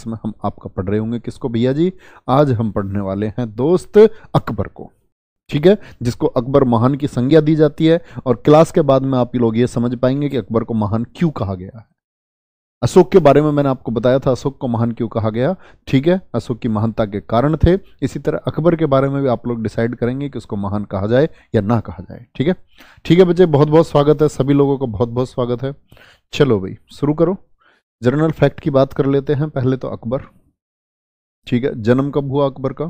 इसमें हम आपका पढ़ रहे होंगे किसको भैया जी आज हम पढ़ने वाले हैं दोस्त अकबर को ठीक है जिसको अकबर महान की संज्ञा दी जाती है और क्लास के बाद में आप लोग ये समझ पाएंगे कि अकबर को महान क्यों कहा गया है अशोक के बारे में मैंने आपको बताया था अशोक को महान क्यों कहा गया ठीक है अशोक की महानता के कारण थे इसी तरह अकबर के बारे में भी आप लोग डिसाइड करेंगे कि उसको महान कहा जाए या ना कहा जाए ठीक है ठीक है बच्चे बहुत बहुत स्वागत है सभी लोगों का बहुत बहुत स्वागत है चलो भाई शुरू करो जनरल फैक्ट की बात कर लेते हैं पहले तो अकबर ठीक है जन्म कब हुआ अकबर का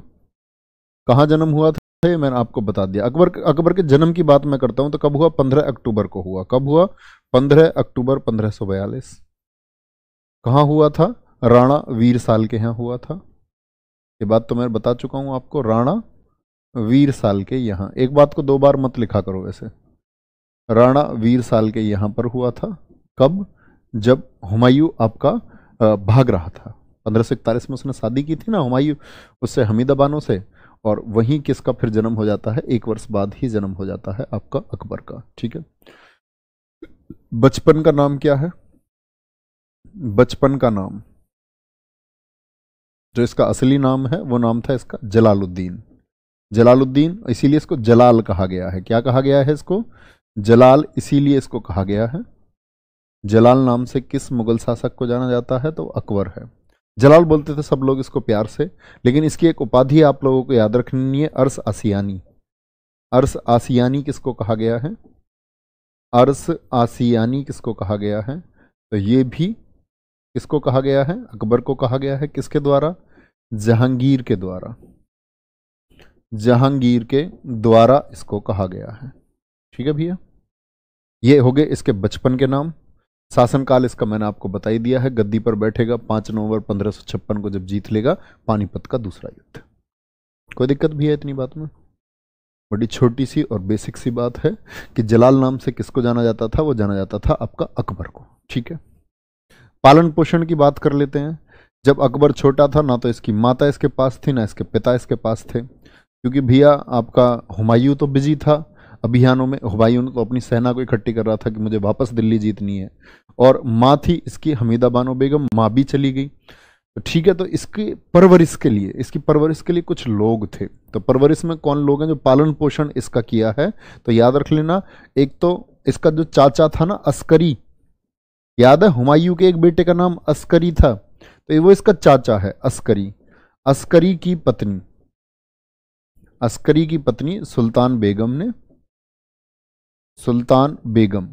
कहाँ जन्म हुआ था ये मैंने आपको बता दिया अकबर अकबर के जन्म की बात मैं करता हूँ तो कब हुआ पंद्रह अक्टूबर को हुआ कब हुआ पंद्रह अक्टूबर पंद्रह सौ बयालीस कहाँ हुआ था राणा वीर साल के यहाँ हुआ था ये बात तो मैं बता चुका हूँ आपको राणा वीर साल के यहाँ एक बात को दो बार मत लिखा करो वैसे राणा वीर साल के यहाँ पर हुआ था कब जब हुमायूं आपका भाग रहा था पंद्रह सौ इकतालीस में उसने शादी की थी ना हुमायूं उससे हमीदा बानो से और वहीं किसका फिर जन्म हो जाता है एक वर्ष बाद ही जन्म हो जाता है आपका अकबर का ठीक है बचपन का नाम क्या है बचपन का नाम जो इसका असली नाम है वो नाम था इसका जलालुद्दीन जलालुद्दीन इसीलिए इसको जलाल कहा गया है क्या कहा गया है इसको जलाल इसीलिए इसको कहा गया है जलाल नाम से किस मुगल शासक को जाना जाता है तो अकबर है जलाल बोलते थे सब लोग इसको प्यार से लेकिन इसकी एक उपाधि आप लोगों को याद रखनी है अर्स आसियानी अर्स आसियानी किसको कहा गया है अर्स आसियानी किसको कहा गया है तो ये भी किसको कहा गया है अकबर को कहा गया है किसके द्वारा जहांगीर के द्वारा जहांगीर के द्वारा इसको कहा गया है ठीक है भैया ये हो गए इसके बचपन के नाम शासनकाल इसका मैंने आपको बताई दिया है गद्दी पर बैठेगा पाँच नवंबर पंद्रह को जब जीत लेगा पानीपत का दूसरा युद्ध कोई दिक्कत भी है इतनी बात में बड़ी छोटी सी और बेसिक सी बात है कि जलाल नाम से किसको जाना जाता था वो जाना जाता था आपका अकबर को ठीक है पालन पोषण की बात कर लेते हैं जब अकबर छोटा था ना तो इसकी माता इसके पास थी ना इसके पिता इसके पास थे क्योंकि भैया आपका हुमायूं तो बिजी था अभियानों में हुमायूं तो अपनी सेना को इकट्ठी कर रहा था कि मुझे वापस दिल्ली जीतनी है और माँ थी इसकी हमीदा बानो बेगम माँ भी चली गई तो ठीक है तो इसकी परवरिश के लिए इसकी परवरिश के लिए कुछ लोग थे तो परवरिश में कौन लोग हैं जो पालन पोषण इसका किया है तो याद रख लेना एक तो इसका जो चाचा था ना अस्करी याद है हुमायूं के एक बेटे का नाम अस्करी था तो वो इसका चाचा है अस्करी अस्करी की पत्नी अस्करी की पत्नी सुल्तान बेगम ने सुल्तान बेगम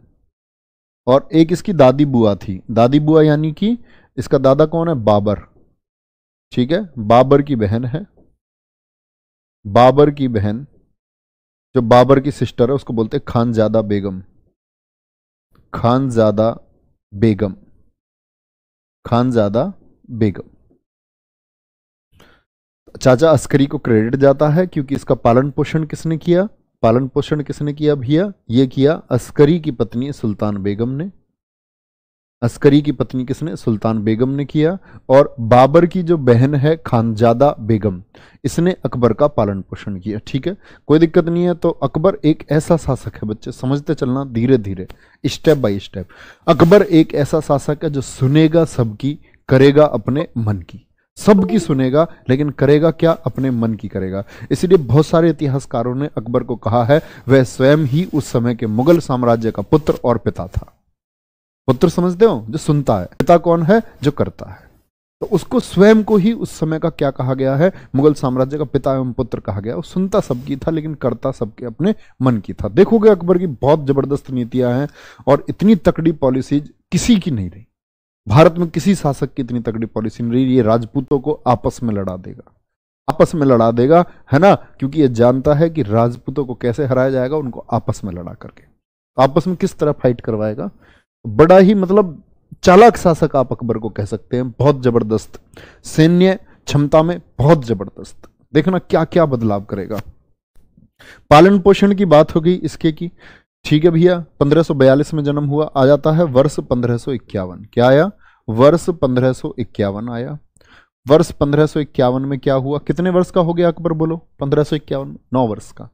और एक इसकी दादी बुआ थी दादी बुआ यानी कि इसका दादा कौन है बाबर ठीक है बाबर की बहन है बाबर की बहन जो बाबर की सिस्टर है उसको बोलते हैं खानजादा बेगम खानजादा बेगम खानजादा बेगम चाचा अस्करी को क्रेडिट जाता है क्योंकि इसका पालन पोषण किसने किया पालन पोषण किसने किया भैया ये किया अस्करी की पत्नी सुल्तान बेगम ने अस्करी की पत्नी किसने सुल्तान बेगम ने किया और बाबर की जो बहन है खानजादा बेगम इसने अकबर का पालन पोषण किया ठीक है कोई दिक्कत नहीं है तो अकबर एक ऐसा शासक है बच्चे समझते चलना धीरे धीरे स्टेप बाय स्टेप अकबर एक ऐसा शासक है जो सुनेगा सबकी करेगा अपने मन की सबकी सुनेगा लेकिन करेगा क्या अपने मन की करेगा इसीलिए बहुत सारे इतिहासकारों ने अकबर को कहा है वह स्वयं ही उस समय के मुगल साम्राज्य का पुत्र और पिता था पुत्र समझते हो जो सुनता है पिता कौन है जो करता है तो उसको स्वयं को ही उस समय का क्या कहा गया है मुगल साम्राज्य का पिता एवं पुत्र कहा गया वो सुनता सबकी था लेकिन करता सबके अपने मन की था देखोगे अकबर की बहुत जबरदस्त नीतियां हैं और इतनी तकड़ी पॉलिसीज किसी की नहीं रही भारत में किसी शासक की इतनी तगड़ी पॉलिसी नहीं रही ये राजपूतों को आपस में लड़ा देगा आपस में लड़ा देगा है ना क्योंकि ये जानता है कि राजपूतों को कैसे हराया जाएगा उनको आपस में लड़ा करके आपस में किस तरह फाइट करवाएगा बड़ा ही मतलब चालाक शासक आप अकबर को कह सकते हैं बहुत जबरदस्त सैन्य क्षमता में बहुत जबरदस्त देखना क्या क्या बदलाव करेगा पालन पोषण की बात होगी इसके की ठीक है भैया 1542 में जन्म हुआ आ जाता है वर्ष 1551 क्या आया वर्ष 1551 आया वर्ष 1551 में क्या हुआ कितने वर्ष का हो गया अकबर बोलो 1551 में नौ वर्ष का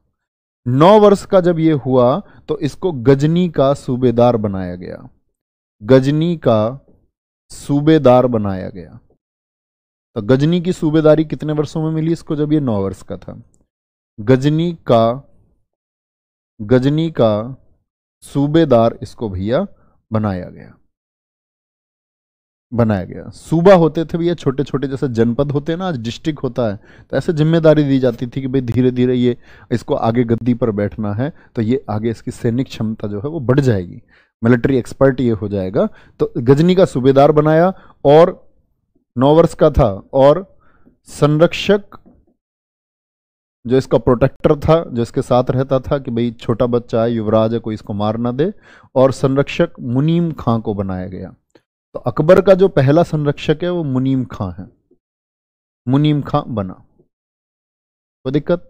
नौ वर्ष का जब ये हुआ तो इसको गजनी का सूबेदार बनाया गया गजनी का सूबेदार बनाया गया तो गजनी की सूबेदारी कितने वर्षों में मिली इसको जब ये नौ वर्ष का था गजनी का गजनी का सूबेदार इसको भैया बनाया गया बनाया गया सूबा होते थे भैया छोटे छोटे जैसे जनपद होते हैं ना आज डिस्ट्रिक्ट होता है तो ऐसे जिम्मेदारी दी जाती थी कि भाई धीरे धीरे ये इसको आगे गद्दी पर बैठना है तो ये आगे इसकी सैनिक क्षमता जो है वो बढ़ जाएगी मिलिट्री एक्सपर्ट ये हो जाएगा तो गजनी का सूबेदार बनाया और नौ वर्ष का था और संरक्षक जो इसका प्रोटेक्टर था जो इसके साथ रहता था कि भाई छोटा बच्चा है युवराज है कोई इसको मार ना दे और संरक्षक मुनीम खां को बनाया गया तो अकबर का जो पहला संरक्षक है वो मुनीम खां है मुनीम खां बना कोई दिक्कत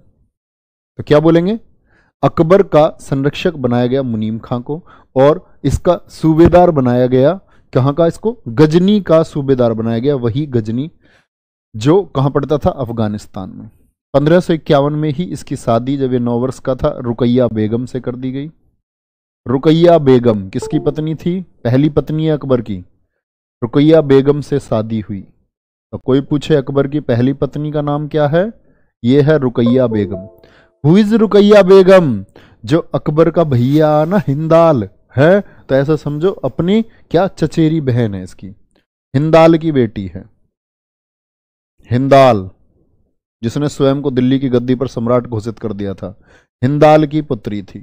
तो क्या बोलेंगे अकबर का संरक्षक बनाया गया मुनीम खां को और इसका सूबेदार बनाया गया कहाँ का इसको गजनी का सूबेदार बनाया गया वही गजनी जो कहाँ पड़ता था अफगानिस्तान में पंद्रह में ही इसकी शादी जब ये नौ वर्ष का था रुकैया बेगम से कर दी गई रुकैया बेगम किसकी पत्नी थी पहली पत्नी अकबर की रुकैया बेगम से शादी हुई तो कोई पूछे अकबर की पहली पत्नी का नाम क्या है ये है रुकैया बेगम हु इज रुकैया बेगम जो अकबर का भैया ना हिंदाल है तो ऐसा समझो अपनी क्या चचेरी बहन है इसकी हिंदाल की बेटी है हिंदाल जिसने स्वयं को दिल्ली की गद्दी पर सम्राट घोषित कर दिया था हिंदाल की पुत्री थी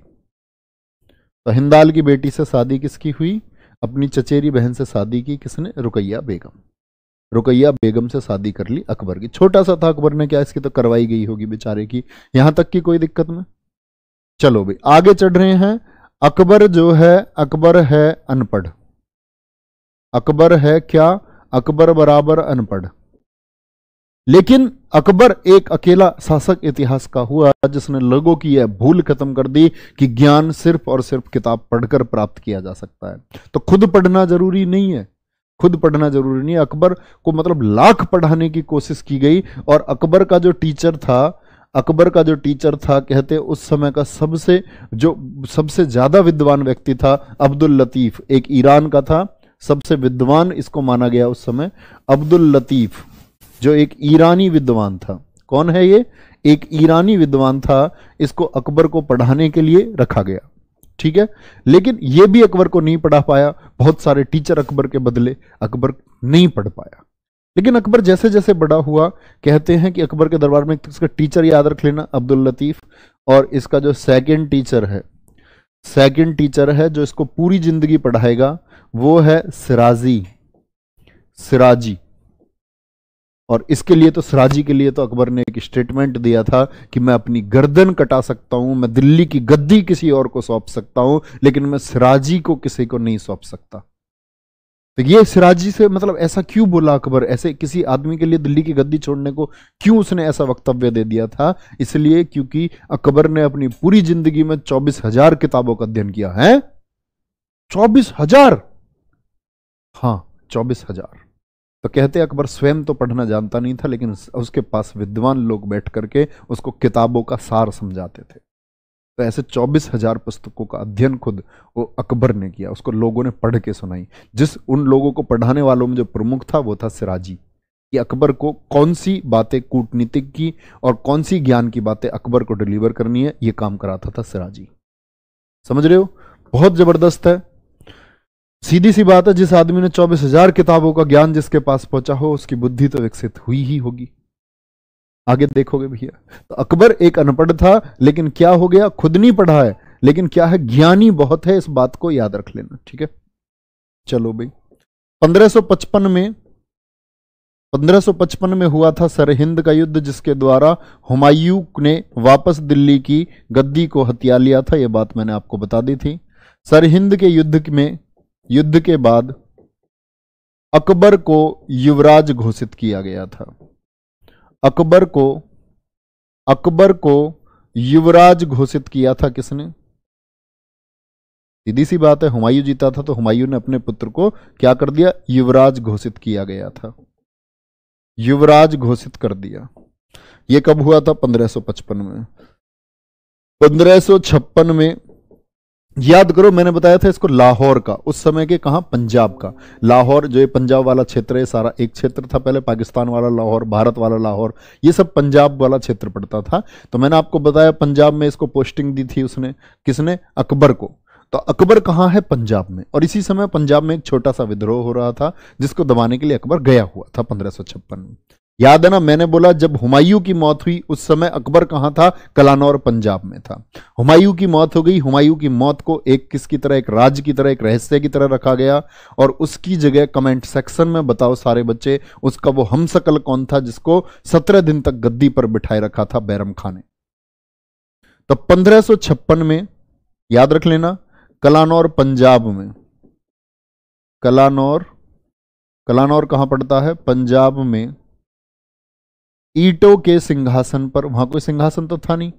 तो हिंदाल की बेटी से शादी किसकी हुई अपनी चचेरी बहन से शादी की किसने रुकैया बेगम रुकैया बेगम से शादी कर ली अकबर की छोटा सा था अकबर ने क्या इसकी तो करवाई गई होगी बेचारे की यहां तक की कोई दिक्कत में चलो भाई आगे चढ़ रहे हैं अकबर जो है अकबर है अनपढ़ अकबर है क्या अकबर बराबर अनपढ़ लेकिन अकबर एक अकेला शासक इतिहास का हुआ जिसने लोगों की यह भूल खत्म कर दी कि ज्ञान सिर्फ और सिर्फ किताब पढ़कर प्राप्त किया जा सकता है तो खुद पढ़ना जरूरी नहीं है खुद पढ़ना जरूरी नहीं है अकबर को मतलब लाख पढ़ाने की कोशिश की गई और अकबर का जो टीचर था अकबर का जो टीचर था कहते उस समय का सबसे जो सबसे ज़्यादा विद्वान व्यक्ति था अब्दुल लतीफ़ एक ईरान का था सबसे विद्वान इसको माना गया उस समय अब्दुल लतीफ़ जो एक ईरानी विद्वान था कौन है ये एक ईरानी विद्वान था इसको अकबर को पढ़ाने के लिए रखा गया ठीक है लेकिन ये भी अकबर को नहीं पढ़ा पाया बहुत सारे टीचर अकबर के बदले अकबर नहीं पढ़ पाया लेकिन अकबर जैसे जैसे बड़ा हुआ कहते हैं कि अकबर के दरबार में इसका टीचर याद रख लेना अब्दुल लतीफ़ और इसका जो सेकंड टीचर है सेकंड टीचर है जो इसको पूरी ज़िंदगी पढ़ाएगा वो है सिराजी सिराजी और इसके लिए तो सराजी के लिए तो अकबर ने एक स्टेटमेंट दिया था कि मैं अपनी गर्दन कटा सकता हूं मैं दिल्ली की गद्दी किसी और को सौंप सकता हूं लेकिन मैं सराजी को किसी को नहीं सौंप सकता तो ये सिराजी से मतलब ऐसा क्यों बोला अकबर ऐसे किसी आदमी के लिए दिल्ली की गद्दी छोड़ने को क्यों उसने ऐसा वक्तव्य दे दिया था इसलिए क्योंकि अकबर ने अपनी पूरी जिंदगी में चौबीस हजार किताबों का अध्ययन किया है चौबीस हजार हाँ चौबीस हजार तो कहते अकबर स्वयं तो पढ़ना जानता नहीं था लेकिन उसके पास विद्वान लोग बैठ करके उसको किताबों का सार समझाते थे तो ऐसे चौबीस हजार पुस्तकों का अध्ययन खुद वो अकबर ने किया उसको लोगों ने पढ़ के सुनाई जिस उन लोगों को पढ़ाने वालों में जो प्रमुख था वो था सिराजी कि अकबर को कौन सी बातें कूटनीतिक की और कौन सी ज्ञान की बातें अकबर को डिलीवर करनी है ये काम कराता था सिराजी समझ रहे हो बहुत ज़बरदस्त है सीधी सी बात है जिस आदमी ने चौबीस हजार किताबों का ज्ञान जिसके पास पहुंचा हो उसकी बुद्धि तो विकसित हुई ही होगी आगे देखोगे भैया तो अकबर एक अनपढ़ था लेकिन क्या हो गया खुद नहीं पढ़ा है लेकिन क्या है ज्ञानी बहुत है इस बात को याद रख लेना ठीक है चलो भाई 1555 में 1555 में हुआ था सरहिंद का युद्ध जिसके द्वारा हुमायूं ने वापस दिल्ली की गद्दी को हत्या लिया था यह बात मैंने आपको बता दी थी सरहिंद के युद्ध में युद्ध के बाद अकबर को युवराज घोषित किया गया था अकबर को अकबर को युवराज घोषित किया था किसने सीधी सी बात है हुमायूं जीता था तो हुमायूं ने अपने पुत्र को क्या कर दिया युवराज घोषित किया गया था युवराज घोषित कर दिया यह कब हुआ था 1555 में 1556 में याद करो मैंने बताया था इसको लाहौर का उस समय के कहा पंजाब का लाहौर जो ये पंजाब वाला क्षेत्र है सारा एक क्षेत्र था पहले पाकिस्तान वाला लाहौर भारत वाला लाहौर ये सब पंजाब वाला क्षेत्र पड़ता था तो मैंने आपको बताया पंजाब में इसको पोस्टिंग दी थी उसने किसने अकबर को तो अकबर कहाँ है पंजाब में और इसी समय पंजाब में एक छोटा सा विद्रोह हो रहा था जिसको दबाने के लिए अकबर गया हुआ था पंद्रह में याद है ना मैंने बोला जब हुमायूं की मौत हुई उस समय अकबर कहां था कलानौर पंजाब में था हुमायूं की मौत हो गई हुमायूं की मौत को एक किसकी तरह एक राज की तरह एक रहस्य की तरह रखा गया और उसकी जगह कमेंट सेक्शन में बताओ सारे बच्चे उसका वो हमसकल कौन था जिसको सत्रह दिन तक गद्दी पर बिठाए रखा था बैरम खान ने तो पंद्रह में याद रख लेना कलानौर पंजाब में कलानौर कलानौर कहां पड़ता है पंजाब में ईटो के सिंहासन पर वहां कोई सिंहासन तो था नहीं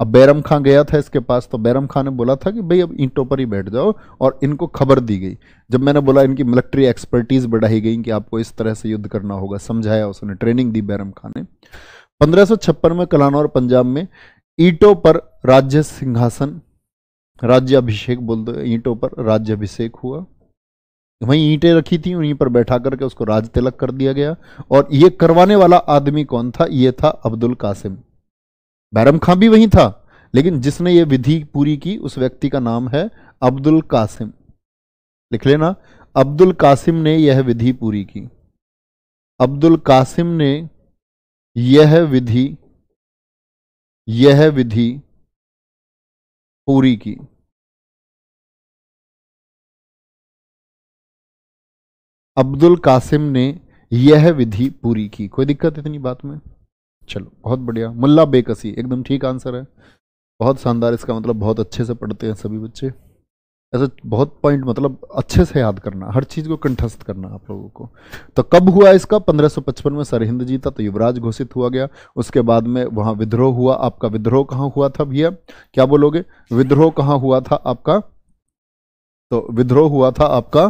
अब बैरम खां गया था इसके पास तो बैरम खां ने बोला था कि भाई अब ईंटों पर ही बैठ जाओ और इनको खबर दी गई जब मैंने बोला इनकी मिलिट्री एक्सपर्टीज़ बढ़ाई गई कि आपको इस तरह से युद्ध करना होगा समझाया उसने ट्रेनिंग दी बैरम खां ने पंद्रह में कलानौर पंजाब में ईंटों पर राज्य सिंहासन अभिषेक बोल दो ईंटों पर अभिषेक हुआ वहीं ईंटें रखी थी वहीं पर बैठा करके उसको राज तिलक कर दिया गया और ये करवाने वाला आदमी कौन था ये था अब्दुल कासिम बैरम खां भी वहीं था लेकिन जिसने ये विधि पूरी की उस व्यक्ति का नाम है अब्दुल कासिम लिख लेना अब्दुल कासिम ने यह विधि पूरी की अब्दुल कासिम ने यह विधि यह विधि पूरी की अब्दुल कासिम ने यह विधि पूरी की कोई दिक्कत इतनी बात में चलो बहुत बढ़िया मुल्ला बेकसी एकदम ठीक आंसर है बहुत शानदार इसका मतलब बहुत अच्छे से पढ़ते हैं सभी बच्चे ऐसा बहुत पॉइंट मतलब अच्छे से याद करना हर चीज़ को कंठस्थ करना आप लोगों को तो कब हुआ इसका 1555 में सरहिंद जीता तो युवराज घोषित हुआ गया उसके बाद में वहाँ विद्रोह हुआ आपका विद्रोह कहाँ हुआ था भैया क्या बोलोगे विद्रोह कहाँ हुआ था आपका तो विद्रोह हुआ था आपका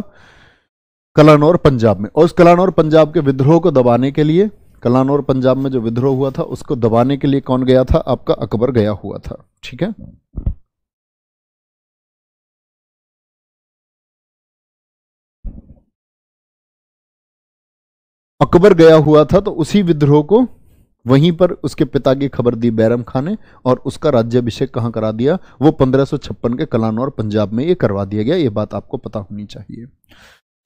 कलानौर पंजाब में और उस कलानौर पंजाब के विद्रोह को दबाने के लिए कलानौर पंजाब में जो विद्रोह हुआ था उसको दबाने के लिए कौन गया था आपका अकबर गया हुआ था ठीक है अकबर गया हुआ था तो उसी विद्रोह को वहीं पर उसके पिता की खबर दी बैरम खान ने और उसका राज्यभिषेक कहां करा दिया वो पंद्रह के कलानौर पंजाब में ये करवा दिया गया ये बात आपको पता होनी चाहिए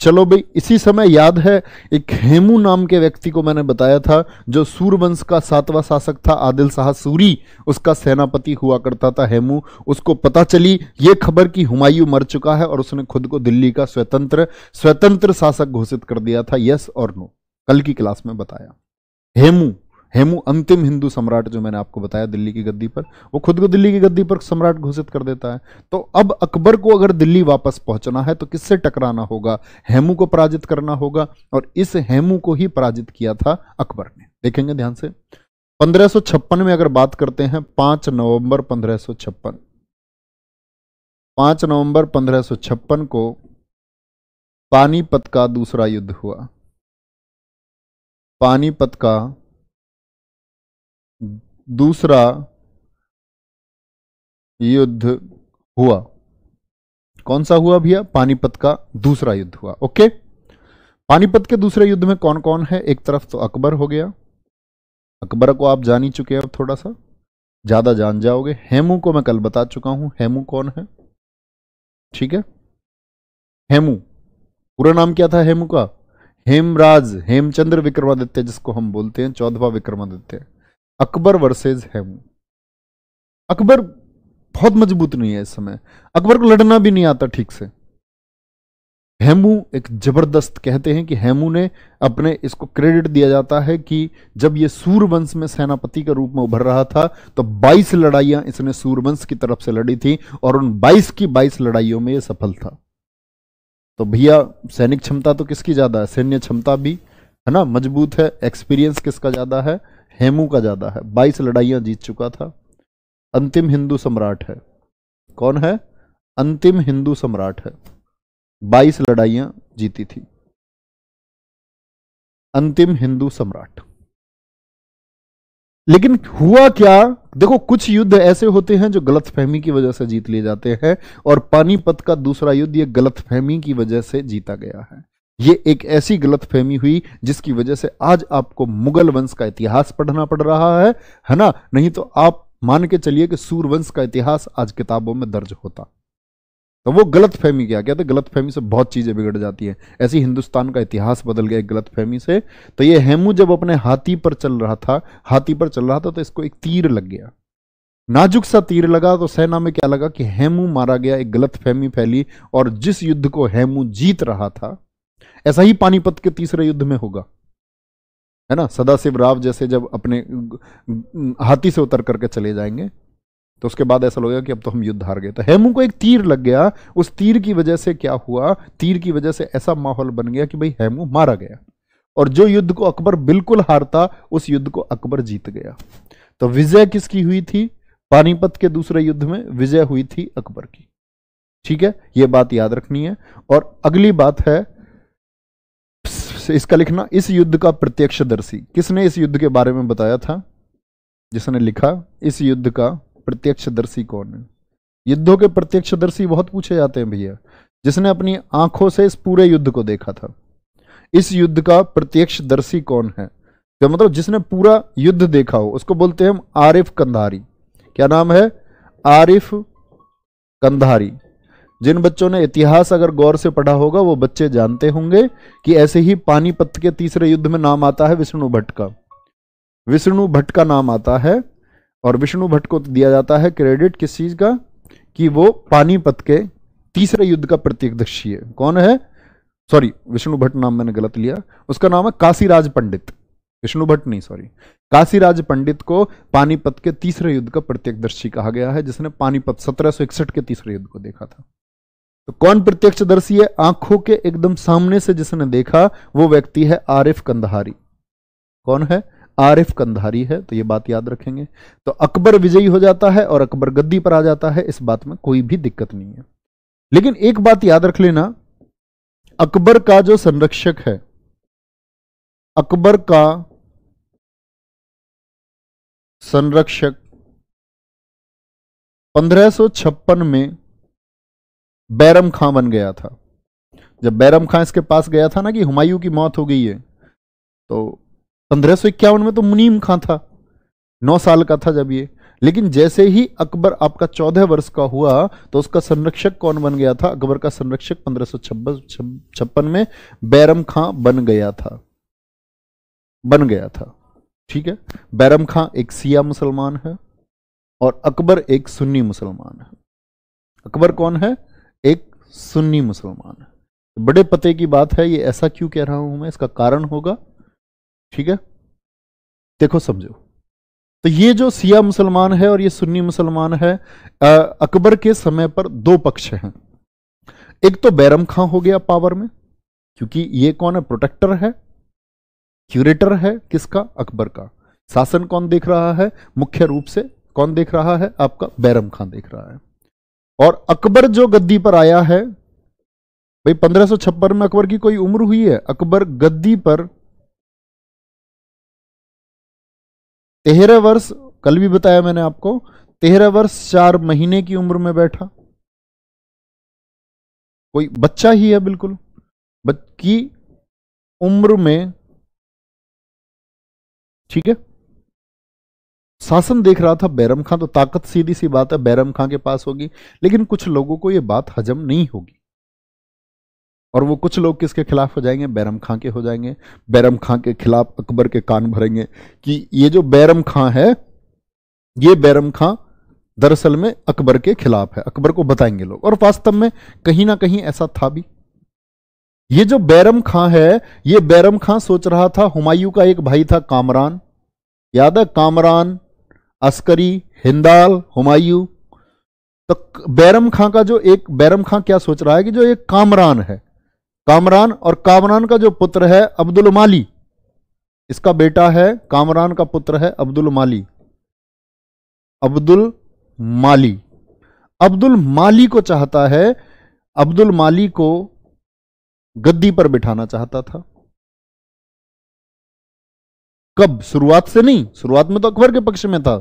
चलो भाई इसी समय याद है एक हेमू नाम के व्यक्ति को मैंने बताया था जो सूरवंश का सातवां शासक था आदिल शाह सूरी उसका सेनापति हुआ करता था हेमू उसको पता चली ये खबर कि हुमायूं मर चुका है और उसने खुद को दिल्ली का स्वतंत्र स्वतंत्र शासक घोषित कर दिया था यस और नो कल की क्लास में बताया हेमू हेमू अंतिम हिंदू सम्राट जो मैंने आपको बताया दिल्ली की गद्दी पर वो खुद को दिल्ली की गद्दी पर सम्राट घोषित कर देता है तो अब अकबर को अगर दिल्ली वापस पहुंचना है तो किससे टकराना होगा हेमू को पराजित करना होगा और इस हेमू को ही पराजित किया था अकबर ने देखेंगे ध्यान से पंद्रह में अगर बात करते हैं पांच नवंबर पंद्रह पांच नवंबर पंद्रह को पानीपत का दूसरा युद्ध हुआ पानीपत का दूसरा युद्ध हुआ कौन सा हुआ भैया पानीपत का दूसरा युद्ध हुआ ओके पानीपत के दूसरे युद्ध में कौन कौन है एक तरफ तो अकबर हो गया अकबर को आप जान ही चुके हैं अब थोड़ा सा ज्यादा जान जाओगे हेमू को मैं कल बता चुका हूं हेमू कौन है ठीक है हेमू पूरा नाम क्या था हेमू का हेमराज हेमचंद्र विक्रमादित्य जिसको हम बोलते हैं चौदवा विक्रमादित्य अकबर वर्सेज हेम अकबर बहुत मजबूत नहीं है इस समय अकबर को लड़ना भी नहीं आता ठीक से हेमू एक जबरदस्त कहते हैं कि हेमू ने अपने इसको क्रेडिट दिया जाता है कि जब यह सूर्यवंश में सेनापति के रूप में उभर रहा था तो 22 लड़ाइयां इसने सूर्यवंश की तरफ से लड़ी थी और उन 22 की 22 लड़ाइयों में यह सफल था तो भैया सैनिक क्षमता तो किसकी ज्यादा है सैन्य क्षमता भी है ना मजबूत है एक्सपीरियंस किसका ज्यादा है हेमू का ज़्यादा है बाईस लड़ाइयाँ जीत चुका था अंतिम हिंदू सम्राट है कौन है अंतिम हिंदू सम्राट है बाईस लड़ाइयाँ जीती थी अंतिम हिंदू सम्राट लेकिन हुआ क्या देखो कुछ युद्ध ऐसे होते हैं जो गलतफहमी की वजह से जीत लिए जाते हैं और पानीपत का दूसरा युद्ध ये गलतफहमी की वजह से जीता गया है ये एक ऐसी गलतफहमी हुई जिसकी वजह से आज आपको मुगल वंश का इतिहास पढ़ना पड़ रहा है है ना नहीं तो आप मान के चलिए कि सूर्यवंश का इतिहास आज किताबों में दर्ज होता तो वो गलत फहमी क्या कहते तो गलत फहमी से बहुत चीज़ें बिगड़ जाती हैं ऐसी हिंदुस्तान का इतिहास बदल गया गलत फहमी से तो ये हेमू जब अपने हाथी पर चल रहा था हाथी पर चल रहा था तो इसको एक तीर लग गया नाजुक सा तीर लगा तो सेना में क्या लगा कि हेमू मारा गया एक गलत फहमी फैली और जिस युद्ध को हेमू जीत रहा था ऐसा ही पानीपत के तीसरे युद्ध में होगा है ना सदाशिव राव जैसे जब अपने हाथी से उतर करके चले जाएंगे तो उसके बाद ऐसा लगेगा कि अब तो हम युद्ध हार गए तो हेमू को एक तीर लग गया उस तीर की वजह से क्या हुआ तीर की वजह से ऐसा माहौल बन गया कि भाई हेमू मारा गया और जो युद्ध को अकबर बिल्कुल हारता उस युद्ध को अकबर जीत गया तो विजय किसकी हुई थी पानीपत के दूसरे युद्ध में विजय हुई थी अकबर की ठीक है यह बात याद रखनी है और अगली बात है से इसका लिखना इस युद्ध का प्रत्यक्षदर्शी किसने इस युद्ध के बारे में बताया था जिसने लिखा इस युद्ध का प्रत्यक्षदर्शी कौन है युद्धों के प्रत्यक्षदर्शी बहुत पूछे जाते हैं भैया जिसने अपनी आंखों से इस पूरे युद्ध को देखा था इस युद्ध का प्रत्यक्षदर्शी कौन है तो मतलब जिसने पूरा युद्ध देखा हो उसको बोलते हैं हम आरिफ कंधारी क्या नाम है आरिफ कंधारी जिन बच्चों ने इतिहास अगर गौर से पढ़ा होगा वो बच्चे जानते होंगे कि ऐसे ही पानीपत के तीसरे युद्ध में नाम आता है विष्णु भट्ट का विष्णु भट्ट का नाम आता है और विष्णु भट्ट को दिया जाता है क्रेडिट किस चीज़ का कि वो पानीपत के तीसरे युद्ध का प्रत्यक्षदर्शी है कौन है सॉरी विष्णु भट्ट नाम मैंने गलत लिया उसका नाम है काशीराज पंडित विष्णु भट्ट नहीं सॉरी काशीराज पंडित को पानीपत के तीसरे युद्ध का प्रत्यक्षदर्शी कहा गया है जिसने पानीपत सत्रह के तीसरे युद्ध को देखा था तो कौन प्रत्यक्षदर्शी है आंखों के एकदम सामने से जिसने देखा वो व्यक्ति है आरिफ कंधारी कौन है आरिफ कंधारी है तो ये बात याद रखेंगे तो अकबर विजयी हो जाता है और अकबर गद्दी पर आ जाता है इस बात में कोई भी दिक्कत नहीं है लेकिन एक बात याद रख लेना अकबर का जो संरक्षक है अकबर का संरक्षक 1556 में बैरम खां बन गया था जब बैरम खां इसके पास गया था ना कि हुमायूं की मौत हो गई है तो पंद्रह सौ इक्यावन में तो मुनीम खां था नौ साल का था जब ये लेकिन जैसे ही अकबर आपका चौदह वर्ष का हुआ तो उसका संरक्षक कौन बन गया था अकबर का संरक्षक पंद्रह सौ छप्पन में बैरम खां बन गया था बन गया था ठीक है बैरम खां एक सिया मुसलमान है और अकबर एक सुन्नी मुसलमान है अकबर कौन है एक सुन्नी मुसलमान है बड़े पते की बात है ये ऐसा क्यों कह रहा हूं मैं इसका कारण होगा ठीक है देखो समझो तो ये जो सिया मुसलमान है और ये सुन्नी मुसलमान है अकबर के समय पर दो पक्ष हैं एक तो बैरम खां हो गया पावर में क्योंकि ये कौन है प्रोटेक्टर है क्यूरेटर है किसका अकबर का शासन कौन देख रहा है मुख्य रूप से कौन देख रहा है आपका बैरम खां देख रहा है और अकबर जो गद्दी पर आया है भाई पंद्रह में अकबर की कोई उम्र हुई है अकबर गद्दी पर तेरह वर्ष कल भी बताया मैंने आपको तेरह वर्ष चार महीने की उम्र में बैठा कोई बच्चा ही है बिल्कुल की उम्र में ठीक है शासन देख रहा था बैरम खां तो ताकत सीधी सी बात है बैरम खां के पास होगी लेकिन कुछ लोगों को यह बात हजम नहीं होगी और वो कुछ लोग किसके खिलाफ हो जाएंगे बैरम खां के हो जाएंगे बैरम खां के खिलाफ अकबर के कान भरेंगे कि ये जो बैरम खां है ये बैरम खां दरअसल में अकबर के खिलाफ है अकबर को बताएंगे लोग और वास्तव में कहीं ना कहीं ऐसा था भी ये जो बैरम खां है ये बैरम खां सोच रहा था हुमायूं का एक भाई था कामरान याद है कामरान अस्करी हिंदाल हुमायूं तो बैरम खां का जो एक बैरम खां क्या सोच रहा है कि जो एक कामरान है कामरान और कामरान का जो पुत्र है अब्दुल माली इसका बेटा है कामरान का पुत्र है अब्दुल माली अब्दुल माली अब्दुल माली को चाहता है अब्दुल माली को गद्दी पर बिठाना चाहता था कब शुरुआत से नहीं शुरुआत में तो अकबर के पक्ष में था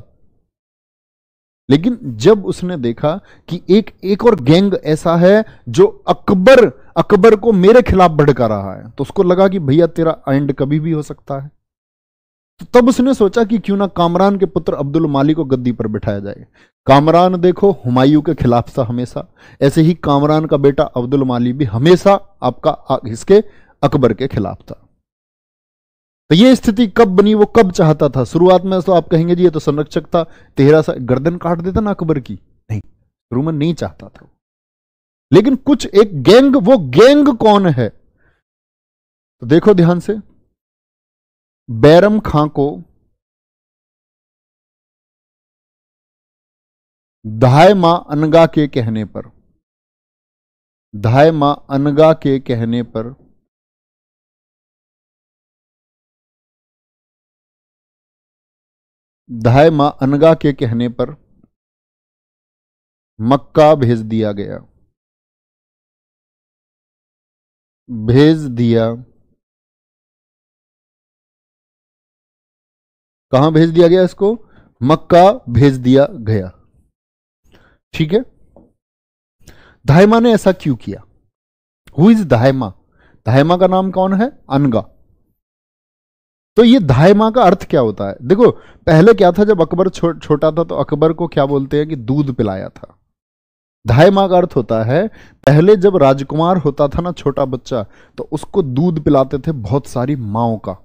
लेकिन जब उसने देखा कि एक एक और गैंग ऐसा है जो अकबर अकबर को मेरे खिलाफ भड़का रहा है तो उसको लगा कि भैया तेरा एंड कभी भी हो सकता है तो तब उसने सोचा कि क्यों ना कामरान के पुत्र अब्दुल माली को गद्दी पर बिठाया जाए कामरान देखो हुमायूं के खिलाफ था हमेशा ऐसे ही कामरान का बेटा अब्दुल माली भी हमेशा आपका इसके अकबर के खिलाफ था तो ये स्थिति कब बनी वो कब चाहता था शुरुआत में तो आप कहेंगे जी ये तो संरक्षक था तेहरा सा गर्दन काट देता ना अकबर की नहीं शुरू में नहीं चाहता था लेकिन कुछ एक गैंग वो गैंग कौन है तो देखो ध्यान से बैरम खां को धाय मां अनगा के कहने पर धाय मां अनगा के कहने पर धाय माँ अनगा के कहने पर मक्का भेज दिया गया भेज दिया कहां भेज दिया गया इसको मक्का भेज दिया गया ठीक है धायमा ने ऐसा क्यों किया हु इज धायमा धायमा का नाम कौन है अनगा तो ये माँ का अर्थ क्या होता है देखो पहले क्या था जब अकबर छो, छोटा था तो अकबर को क्या बोलते हैं कि दूध पिलाया था माँ का अर्थ होता है पहले जब राजकुमार होता था ना छोटा बच्चा तो उसको दूध पिलाते थे बहुत सारी माओ का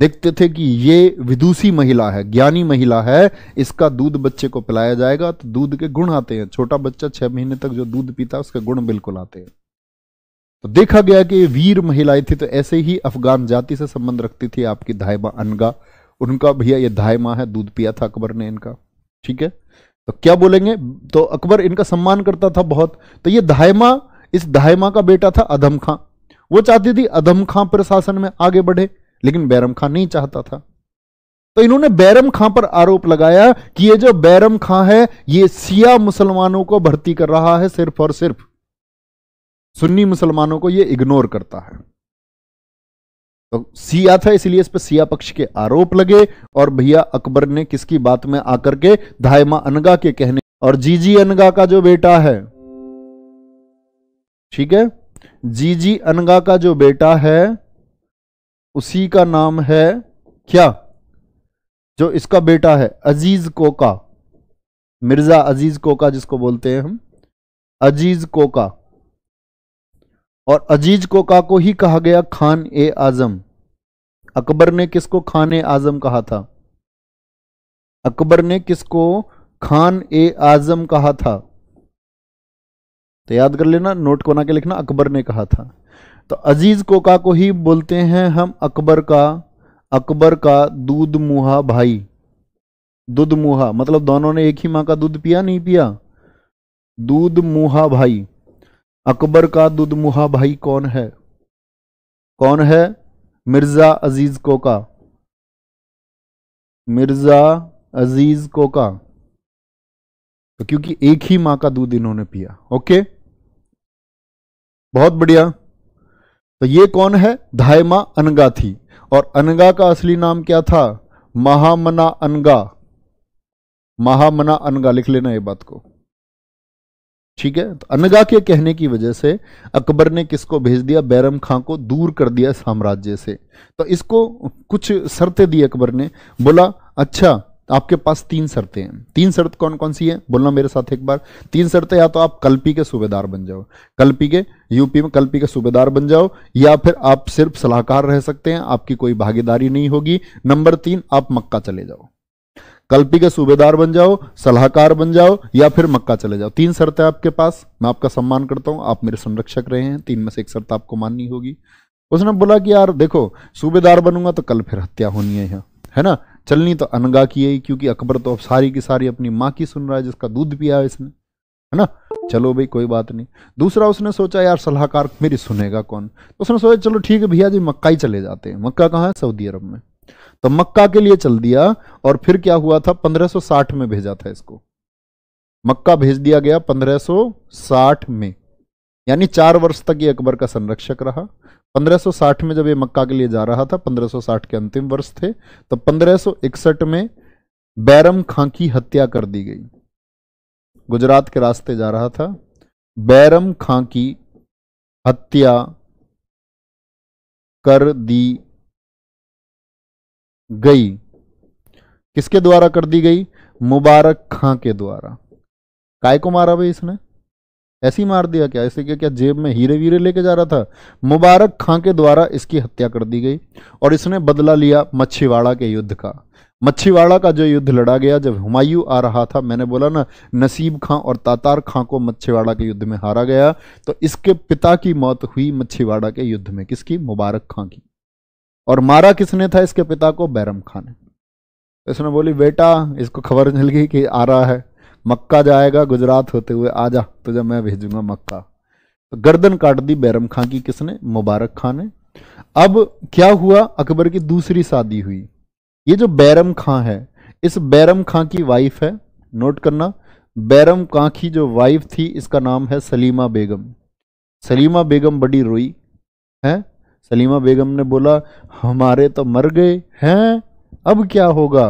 देखते थे कि ये विदुषी महिला है ज्ञानी महिला है इसका दूध बच्चे को पिलाया जाएगा तो दूध के गुण आते हैं छोटा बच्चा छह महीने तक जो दूध पीता है उसके गुण बिल्कुल आते हैं तो देखा गया कि वीर महिलाएं थी तो ऐसे ही अफगान जाति से संबंध रखती थी आपकी धायमा अनगा उनका भैया ये धायमा है दूध पिया था अकबर ने इनका ठीक है तो क्या बोलेंगे तो अकबर इनका सम्मान करता था बहुत तो ये धायमा इस धायमा का बेटा था अधम खां वो चाहती थी अधम खां प्रशासन में आगे बढ़े लेकिन बैरम खां नहीं चाहता था तो इन्होंने बैरम खां पर आरोप लगाया कि ये जो बैरम खां है ये सिया मुसलमानों को भर्ती कर रहा है सिर्फ और सिर्फ सुन्नी मुसलमानों को ये इग्नोर करता है तो सिया था इसलिए इस पर सिया पक्ष के आरोप लगे और भैया अकबर ने किसकी बात में आकर के धायमा अनगा के कहने और जीजी अनगा का जो बेटा है ठीक है जीजी अनगा का जो बेटा है उसी का नाम है क्या जो इसका बेटा है अजीज कोका मिर्जा अजीज कोका जिसको बोलते हैं हम अजीज कोका और अजीज को का को ही कहा गया खान ए आजम अकबर ने किसको खान ए आजम कहा था अकबर ने किसको खान ए आजम कहा था तो याद कर लेना नोट को ना के लिखना अकबर ने कहा था तो अजीज कोका को ही बोलते हैं हम अकबर का अकबर का दूध मुहा भाई दूध मुहा मतलब दोनों ने एक ही माँ का दूध पिया नहीं पिया दूध मुहा भाई अकबर का दुदमुहा भाई कौन है कौन है मिर्ज़ा अजीज़ कोका मिर्ज़ा अजीज़ कोका तो क्योंकि एक ही मां का दूध इन्होंने पिया ओके बहुत बढ़िया तो ये कौन है धायमा अनगा थी और अनगा का असली नाम क्या था महामना अनगा महामना अनगा लिख लेना ये बात को ठीक है तो अनगा के कहने की वजह से अकबर ने किसको भेज दिया बैरम खां को दूर कर दिया साम्राज्य से तो इसको कुछ शर्तें दी अकबर ने बोला अच्छा आपके पास तीन शर्तें हैं तीन शर्त कौन कौन सी है बोलना मेरे साथ एक बार तीन शर्तें या तो आप कल्पी के सूबेदार बन जाओ कल्पी के यूपी में कल्पी के सूबेदार बन जाओ या फिर आप सिर्फ सलाहकार रह सकते हैं आपकी कोई भागीदारी नहीं होगी नंबर तीन आप मक्का चले जाओ कल्पी के सूबेदार बन जाओ सलाहकार बन जाओ या फिर मक्का चले जाओ तीन शर्तें आपके पास मैं आपका सम्मान करता हूँ आप मेरे संरक्षक रहे हैं तीन में से एक शर्त आपको माननी होगी उसने बोला कि यार देखो सूबेदार बनूंगा तो कल फिर हत्या होनी है यहाँ है ना चलनी तो अनगा की है क्योंकि अकबर तो अब सारी की सारी अपनी माँ की सुन रहा है जिसका दूध पिया है इसने है ना चलो भाई कोई बात नहीं दूसरा उसने सोचा यार सलाहकार मेरी सुनेगा कौन तो उसने सोचा चलो ठीक है भैया जी मक्का ही चले जाते हैं मक्का कहाँ है सऊदी अरब में तो मक्का के लिए चल दिया और फिर क्या हुआ था 1560 में भेजा था इसको मक्का भेज दिया गया 1560 में यानी चार वर्ष तक ये अकबर का संरक्षक रहा 1560 में जब ये मक्का के लिए जा रहा था 1560 के अंतिम वर्ष थे तो 1561 में बैरम खां की हत्या कर दी गई गुजरात के रास्ते जा रहा था बैरम खां की हत्या कर दी गई किसके द्वारा कर दी गई मुबारक खां के द्वारा काय को मारा भाई इसने ऐसी मार दिया क्या ऐसे क्या क्या जेब में हीरे वीरे लेके जा रहा था मुबारक खां के द्वारा इसकी हत्या कर दी गई और इसने बदला लिया मच्छीवाड़ा के युद्ध का मच्छीवाड़ा का जो युद्ध लड़ा गया जब हुमायूं आ रहा था मैंने बोला ना नसीब खां और तातार खां को मच्छीवाड़ा के युद्ध में हारा गया तो इसके पिता की मौत हुई मच्छीवाड़ा के युद्ध में किसकी मुबारक खां की और मारा किसने था इसके पिता को बैरम खान ने इसने बोली बेटा इसको खबर मिल गई कि आ रहा है मक्का जाएगा गुजरात होते हुए आ जा तुझे मैं भेजूंगा मक्का तो गर्दन काट दी बैरम खां की किसने मुबारक खां ने अब क्या हुआ अकबर की दूसरी शादी हुई ये जो बैरम खां है इस बैरम खां की वाइफ है नोट करना बैरम खां की जो वाइफ थी इसका नाम है सलीमा बेगम सलीमा बेगम बड़ी रोई है सलीमा बेगम ने बोला हमारे तो मर गए हैं अब क्या होगा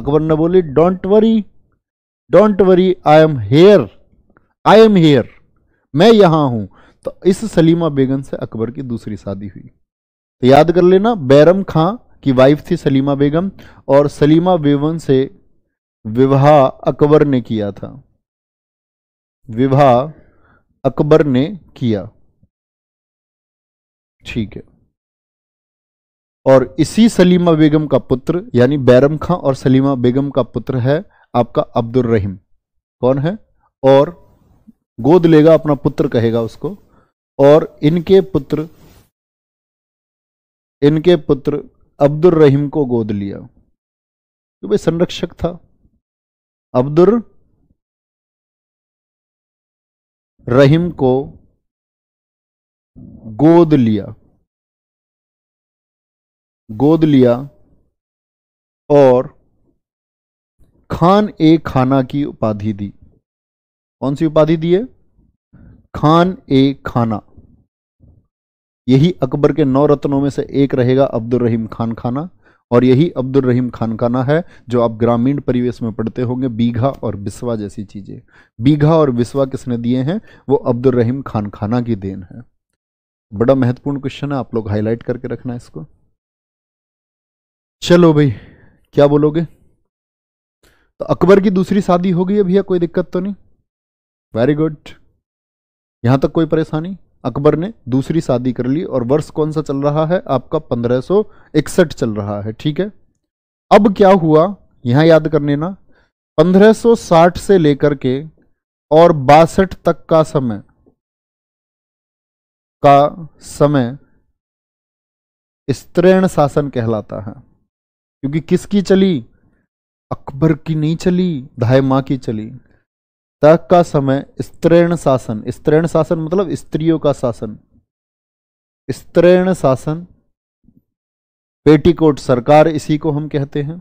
अकबर ने बोली don't worry don't worry I am here I am here मैं यहां हूं तो इस सलीमा बेगम से अकबर की दूसरी शादी हुई तो याद कर लेना बैरम खां की वाइफ थी सलीमा बेगम और सलीमा बेगम से विवाह अकबर ने किया था विवाह अकबर ने किया ठीक है और इसी सलीमा बेगम का पुत्र यानी बैरम खां और सलीमा बेगम का पुत्र है आपका अब्दुल रहीम कौन है और गोद लेगा अपना पुत्र कहेगा उसको और इनके पुत्र इनके पुत्र अब्दुल रहीम को गोद लिया तो भाई संरक्षक था अब्दुल रहीम को गोद लिया गोद लिया और खान ए खाना की उपाधि दी कौन सी उपाधि दी है खान ए खाना यही अकबर के नौ रत्नों में से एक रहेगा अब्दुल रहीम खान खाना और यही अब्दुल रहीम खान खाना है जो आप ग्रामीण परिवेश में पढ़ते होंगे बीघा और बिस्वा जैसी चीज़ें बीघा और बिस्वा किसने दिए हैं वो अब्दुल रहीम खान खाना की देन है बड़ा महत्वपूर्ण क्वेश्चन है आप लोग हाईलाइट करके रखना इसको चलो भाई क्या बोलोगे तो अकबर की दूसरी शादी हो गई है भैया कोई दिक्कत तो नहीं वेरी गुड यहां तक कोई परेशानी अकबर ने दूसरी शादी कर ली और वर्ष कौन सा चल रहा है आपका पंद्रह इकसठ चल रहा है ठीक है अब क्या हुआ यहां याद करने लेना 1560 से लेकर के और बासठ तक का समय का समय स्त्रीण शासन कहलाता है क्योंकि किसकी चली अकबर की नहीं चली धाय माँ की चली तक का समय स्त्रीण शासन स्त्रीण शासन मतलब स्त्रियों का शासन स्त्रीण शासन पेटीकोट सरकार इसी को हम कहते हैं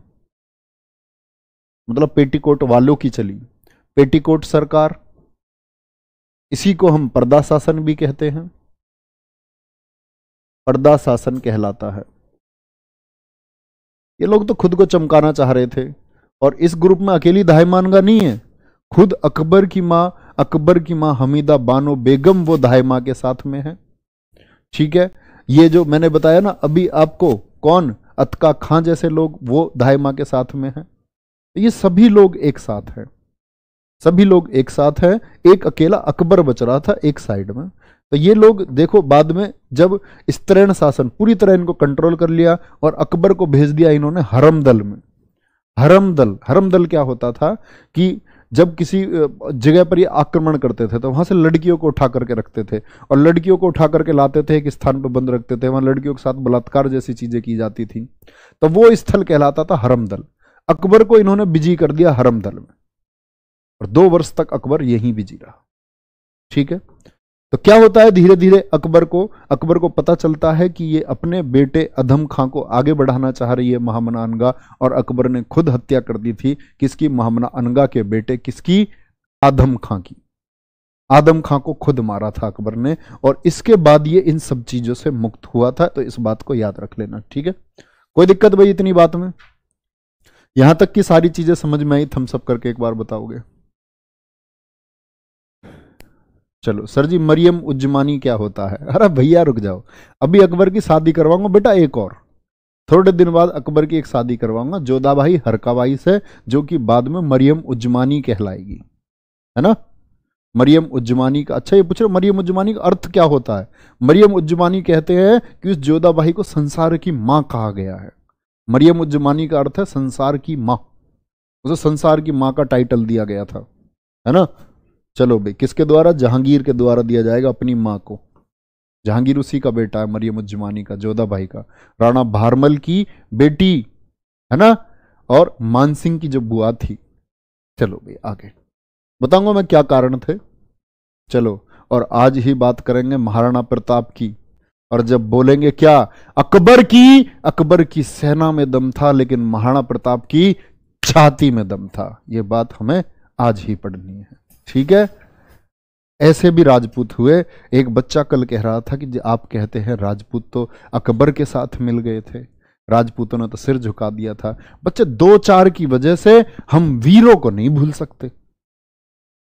मतलब पेटीकोट वालों की चली पेटीकोट सरकार इसी को हम पर्दा शासन भी कहते हैं पर्दा शासन कहलाता है ये लोग तो खुद को चमकाना चाह रहे थे और इस ग्रुप में अकेली दाहिमानगा नहीं है खुद अकबर की माँ अकबर की माँ हमीदा बानो बेगम वो माँ के साथ में है ठीक है ये जो मैंने बताया ना अभी आपको कौन अतका खां जैसे लोग वो माँ के साथ में है ये सभी लोग एक साथ हैं सभी लोग एक साथ हैं एक अकेला अकबर बच रहा था एक साइड में तो ये लोग देखो बाद में जब स्त्रीण शासन पूरी तरह इनको कंट्रोल कर लिया और अकबर को भेज दिया इन्होंने हरम दल में हरम दल हरम दल क्या होता था कि जब किसी जगह पर ये आक्रमण करते थे तो वहां से लड़कियों को उठा करके रखते थे और लड़कियों को उठा करके लाते थे एक स्थान पर बंद रखते थे वहां लड़कियों के साथ बलात्कार जैसी चीज़ें की जाती थी तो वो स्थल कहलाता था हरम दल अकबर को इन्होंने बिजी कर दिया हरम दल में और दो वर्ष तक अकबर यहीं जी रहा ठीक है तो क्या होता है धीरे धीरे अकबर को अकबर को पता चलता है कि ये अपने बेटे अधम खां को आगे बढ़ाना चाह रही है महामना अनगा और अकबर ने खुद हत्या कर दी थी किसकी महामना अनगा के बेटे किसकी आदम खां की आदम खां को खुद मारा था अकबर ने और इसके बाद ये इन सब चीज़ों से मुक्त हुआ था तो इस बात को याद रख लेना ठीक है कोई दिक्कत भाई इतनी बात में यहां तक की सारी चीज़ें समझ में आई थम्सअप करके एक बार बताओगे चलो सर जी मरियम उज्जमानी क्या होता है अरे भैया रुक जाओ अभी अकबर की शादी करवाऊंगा बेटा एक और थोड़े दिन बाद अकबर की एक शादी करवाऊंगा जोधाबाई हरकाबाई से जो कि बाद में मरियम उज्जमानी कहलाएगी है ना मरियम उज्जमानी का अच्छा ये पूछ रहे मरियम उज्जमानी का अर्थ क्या होता है मरियम उज्जमानी कहते हैं कि उस जोधाबाई को संसार की माँ कहा गया है मरियम उज्जमानी का अर्थ है संसार की माँ उसे संसार की माँ का टाइटल दिया गया था है ना चलो भाई किसके द्वारा जहांगीर के द्वारा दिया जाएगा अपनी माँ को जहांगीर उसी का बेटा है मरियम उज्जमानी का जोधा भाई का राणा भारमल की बेटी है ना और मानसिंह की जो बुआ थी चलो भाई आगे बताऊंगा मैं क्या कारण थे चलो और आज ही बात करेंगे महाराणा प्रताप की और जब बोलेंगे क्या अकबर की अकबर की सेना में दम था लेकिन महाराणा प्रताप की छाती में दम था यह बात हमें आज ही पढ़नी है ठीक है ऐसे भी राजपूत हुए एक बच्चा कल कह रहा था कि आप कहते हैं राजपूत तो अकबर के साथ मिल गए थे राजपूतों ने तो सिर झुका दिया था बच्चे दो चार की वजह से हम वीरों को नहीं भूल सकते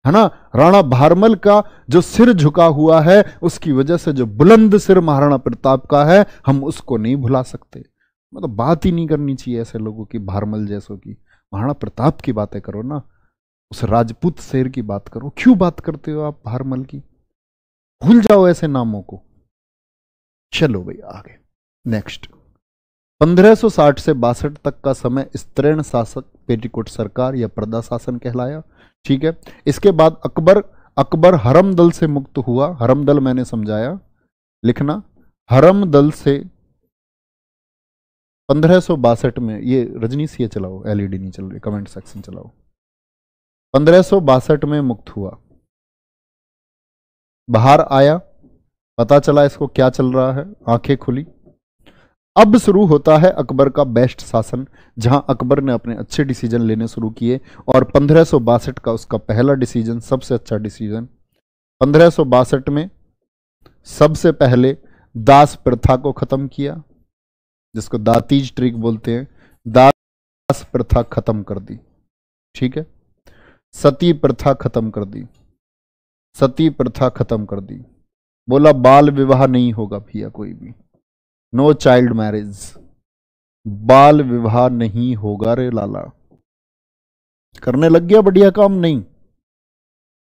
है ना राणा भारमल का जो सिर झुका हुआ है उसकी वजह से जो बुलंद सिर महाराणा प्रताप का है हम उसको नहीं भुला सकते मतलब बात ही नहीं करनी चाहिए ऐसे लोगों की भारमल जैसों की महाराणा प्रताप की बातें करो ना उस राजपूत शेर की बात करो क्यों बात करते हो आप भारमल की भूल जाओ ऐसे नामों को चलो भाई आगे नेक्स्ट 1560 से बासठ तक का समय स्त्रीण शासक पेटिकोट सरकार या पर्दा शासन कहलाया ठीक है इसके बाद अकबर अकबर हरम दल से मुक्त हुआ हरम दल मैंने समझाया लिखना हरम दल से पंद्रह में ये रजनी सी चलाओ एलईडी e नहीं चल रही कमेंट सेक्शन चलाओ पंद्रह में मुक्त हुआ बाहर आया पता चला इसको क्या चल रहा है आंखें खुली अब शुरू होता है अकबर का बेस्ट शासन जहां अकबर ने अपने अच्छे डिसीजन लेने शुरू किए और पंद्रह का उसका पहला डिसीजन सबसे अच्छा डिसीजन पंद्रह में सबसे पहले दास प्रथा को खत्म किया जिसको दातीज ट्रिक बोलते हैं दास प्रथा खत्म कर दी ठीक है सती प्रथा खत्म कर दी सती प्रथा खत्म कर दी बोला बाल विवाह नहीं होगा भैया कोई भी नो चाइल्ड मैरिज बाल विवाह नहीं होगा रे लाला करने लग गया बढ़िया काम नहीं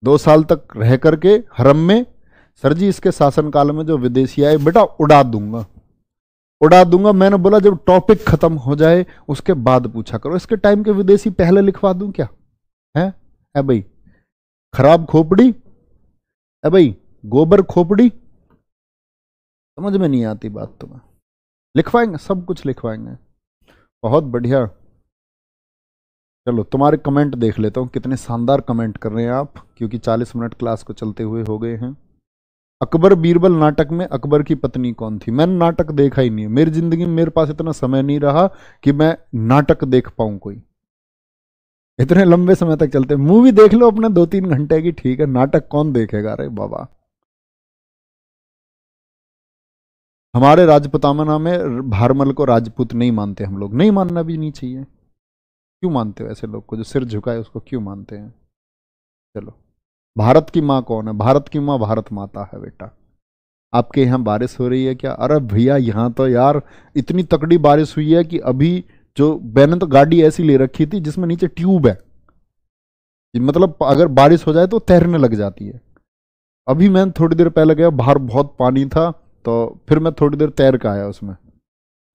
दो साल तक रह करके हरम में सर जी इसके शासनकाल में जो विदेशी आए बेटा उड़ा दूंगा उड़ा दूंगा मैंने बोला जब टॉपिक खत्म हो जाए उसके बाद पूछा करो इसके टाइम के विदेशी पहले लिखवा दूं क्या है है भाई खराब खोपड़ी है भाई गोबर खोपड़ी समझ में नहीं आती बात तुम्हें लिखवाएंगे सब कुछ लिखवाएंगे बहुत बढ़िया चलो तुम्हारे कमेंट देख लेता हूँ कितने शानदार कमेंट कर रहे हैं आप क्योंकि 40 मिनट क्लास को चलते हुए हो गए हैं अकबर बीरबल नाटक में अकबर की पत्नी कौन थी मैंने नाटक देखा ही नहीं मेरी ज़िंदगी में मेरे पास इतना समय नहीं रहा कि मैं नाटक देख पाऊँ कोई इतने लंबे समय तक चलते मूवी देख लो अपने दो तीन घंटे की ठीक है नाटक कौन देखेगा अरे बाबा हमारे राजपुतामना में भारमल को राजपूत नहीं मानते हम लोग नहीं मानना भी नहीं चाहिए क्यों मानते हो ऐसे लोग को जो सिर झुकाए उसको क्यों मानते हैं चलो भारत की माँ कौन है भारत की माँ भारत माता है बेटा आपके यहाँ बारिश हो रही है क्या अरे भैया यहाँ तो यार इतनी तकड़ी बारिश हुई है कि अभी जो मैंने तो गाड़ी ऐसी ले रखी थी जिसमें नीचे ट्यूब है मतलब अगर बारिश हो जाए तो तैरने लग जाती है अभी मैं थोड़ी देर पहले गया बाहर बहुत पानी था तो फिर मैं थोड़ी देर तैर के आया उसमें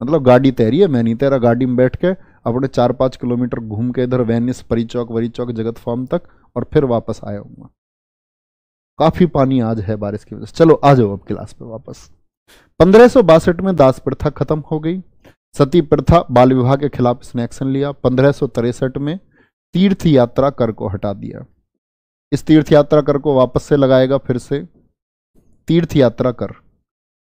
मतलब गाड़ी तैरी है मैं नहीं तैरा गाड़ी में बैठ के अपने चार पाँच किलोमीटर घूम के इधर वेनिस परी चौक वरी चौक जगत फार्म तक और फिर वापस आया हूँ काफ़ी पानी आज है बारिश की वजह से चलो आ जाओ अब क्लास पे वापस पंद्रह में दास प्रथा खत्म हो गई सती प्रथा बाल विवाह के खिलाफ इसने एक्शन लिया पंद्रह में तीर्थ यात्रा कर को हटा दिया इस तीर्थ यात्रा कर को वापस से लगाएगा फिर से तीर्थ यात्रा कर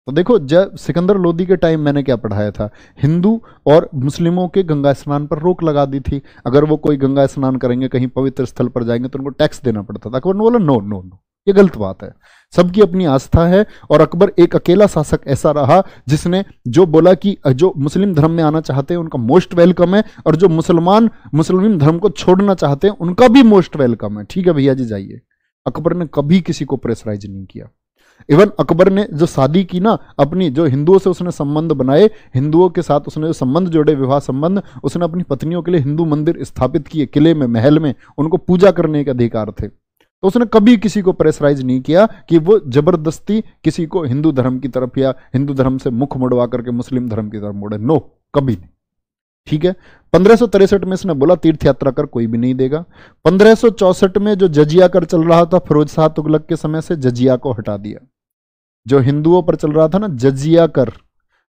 तो देखो जब सिकंदर लोदी के टाइम मैंने क्या पढ़ाया था हिंदू और मुस्लिमों के गंगा स्नान पर रोक लगा दी थी अगर वो कोई गंगा स्नान करेंगे कहीं पवित्र स्थल पर जाएंगे तो उनको टैक्स देना पड़ता था अकबर तो ने बोला नो नो नो ये गलत बात है सबकी अपनी आस्था है और अकबर एक अकेला शासक ऐसा रहा जिसने जो बोला कि जो मुस्लिम धर्म में आना चाहते हैं उनका मोस्ट वेलकम है और जो मुसलमान मुस्लिम धर्म को छोड़ना चाहते हैं उनका भी मोस्ट वेलकम है ठीक है भैया जी जाइए अकबर ने कभी किसी को प्रेशराइज नहीं किया इवन अकबर ने जो शादी की ना अपनी जो हिंदुओं से उसने संबंध बनाए हिंदुओं के साथ उसने जो संबंध जोड़े विवाह संबंध उसने अपनी पत्नियों के लिए हिंदू मंदिर स्थापित किए किले में महल में उनको पूजा करने के अधिकार थे तो उसने कभी किसी को प्रेशराइज नहीं किया कि वो जबरदस्ती किसी को हिंदू धर्म की तरफ या हिंदू धर्म से मुख मुड़वा करके मुस्लिम धर्म की तरफ मुड़े नो कभी नहीं ठीक है पंद्रह में इसने बोला तीर्थ यात्रा कर कोई भी नहीं देगा पंद्रह में जो जजिया कर चल रहा था फिरोज शाह तुगलक के समय से जजिया को हटा दिया जो हिंदुओं पर चल रहा था ना जजिया कर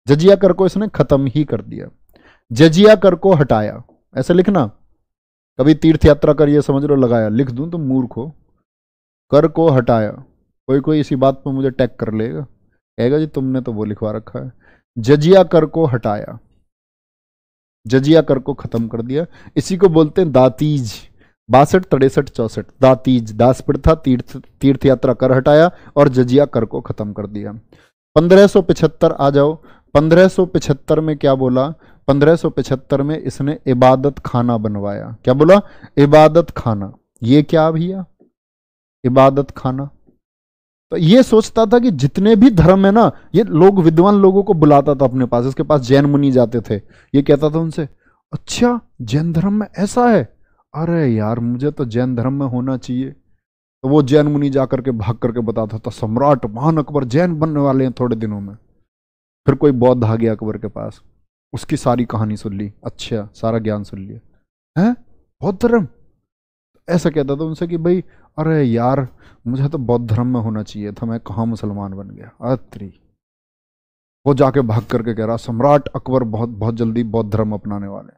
जजिया कर को इसने खत्म ही कर दिया जजिया कर को हटाया ऐसे लिखना कभी तीर्थ यात्रा कर ये समझ लो लगाया लिख दूं तो मूर्ख हो कर को हटाया कोई कोई इसी बात पर मुझे टैग कर लेगा कहेगा जी तुमने तो वो लिखवा रखा है जजिया कर को हटाया जजिया कर को खत्म कर दिया इसी को बोलते हैं दातीज बासठ तिरसठ चौसठ दातीज दास प्रथा तीर्थ तीर्थ यात्रा कर हटाया और जजिया कर को खत्म कर दिया पिछहत्तर आ जाओ पिछहत्तर में क्या बोला पिछहत्तर में इसने इबादत खाना बनवाया क्या बोला इबादत खाना ये क्या भैया इबादत खाना तो ये सोचता था कि जितने भी धर्म है ना ये लोग विद्वान लोगों को बुलाता था अपने पास इसके पास जैन मुनि जाते थे ये कहता था उनसे अच्छा जैन धर्म में ऐसा है अरे यार मुझे तो जैन धर्म में होना चाहिए तो वो जैन मुनि जा करके भाग करके बताता था सम्राट महान अकबर जैन बनने वाले हैं थोड़े दिनों में फिर कोई बौद्ध आ गया अकबर के पास उसकी सारी कहानी सुन ली अच्छा सारा ज्ञान सुन लिया है बौद्ध धर्म ऐसा कहता था उनसे कि भाई अरे यार मुझे तो बौद्ध धर्म में होना चाहिए था मैं कहाँ मुसलमान बन गया अत्री वो जाके भाग करके कह रहा सम्राट अकबर बहुत बहुत जल्दी बौद्ध धर्म अपनाने वाले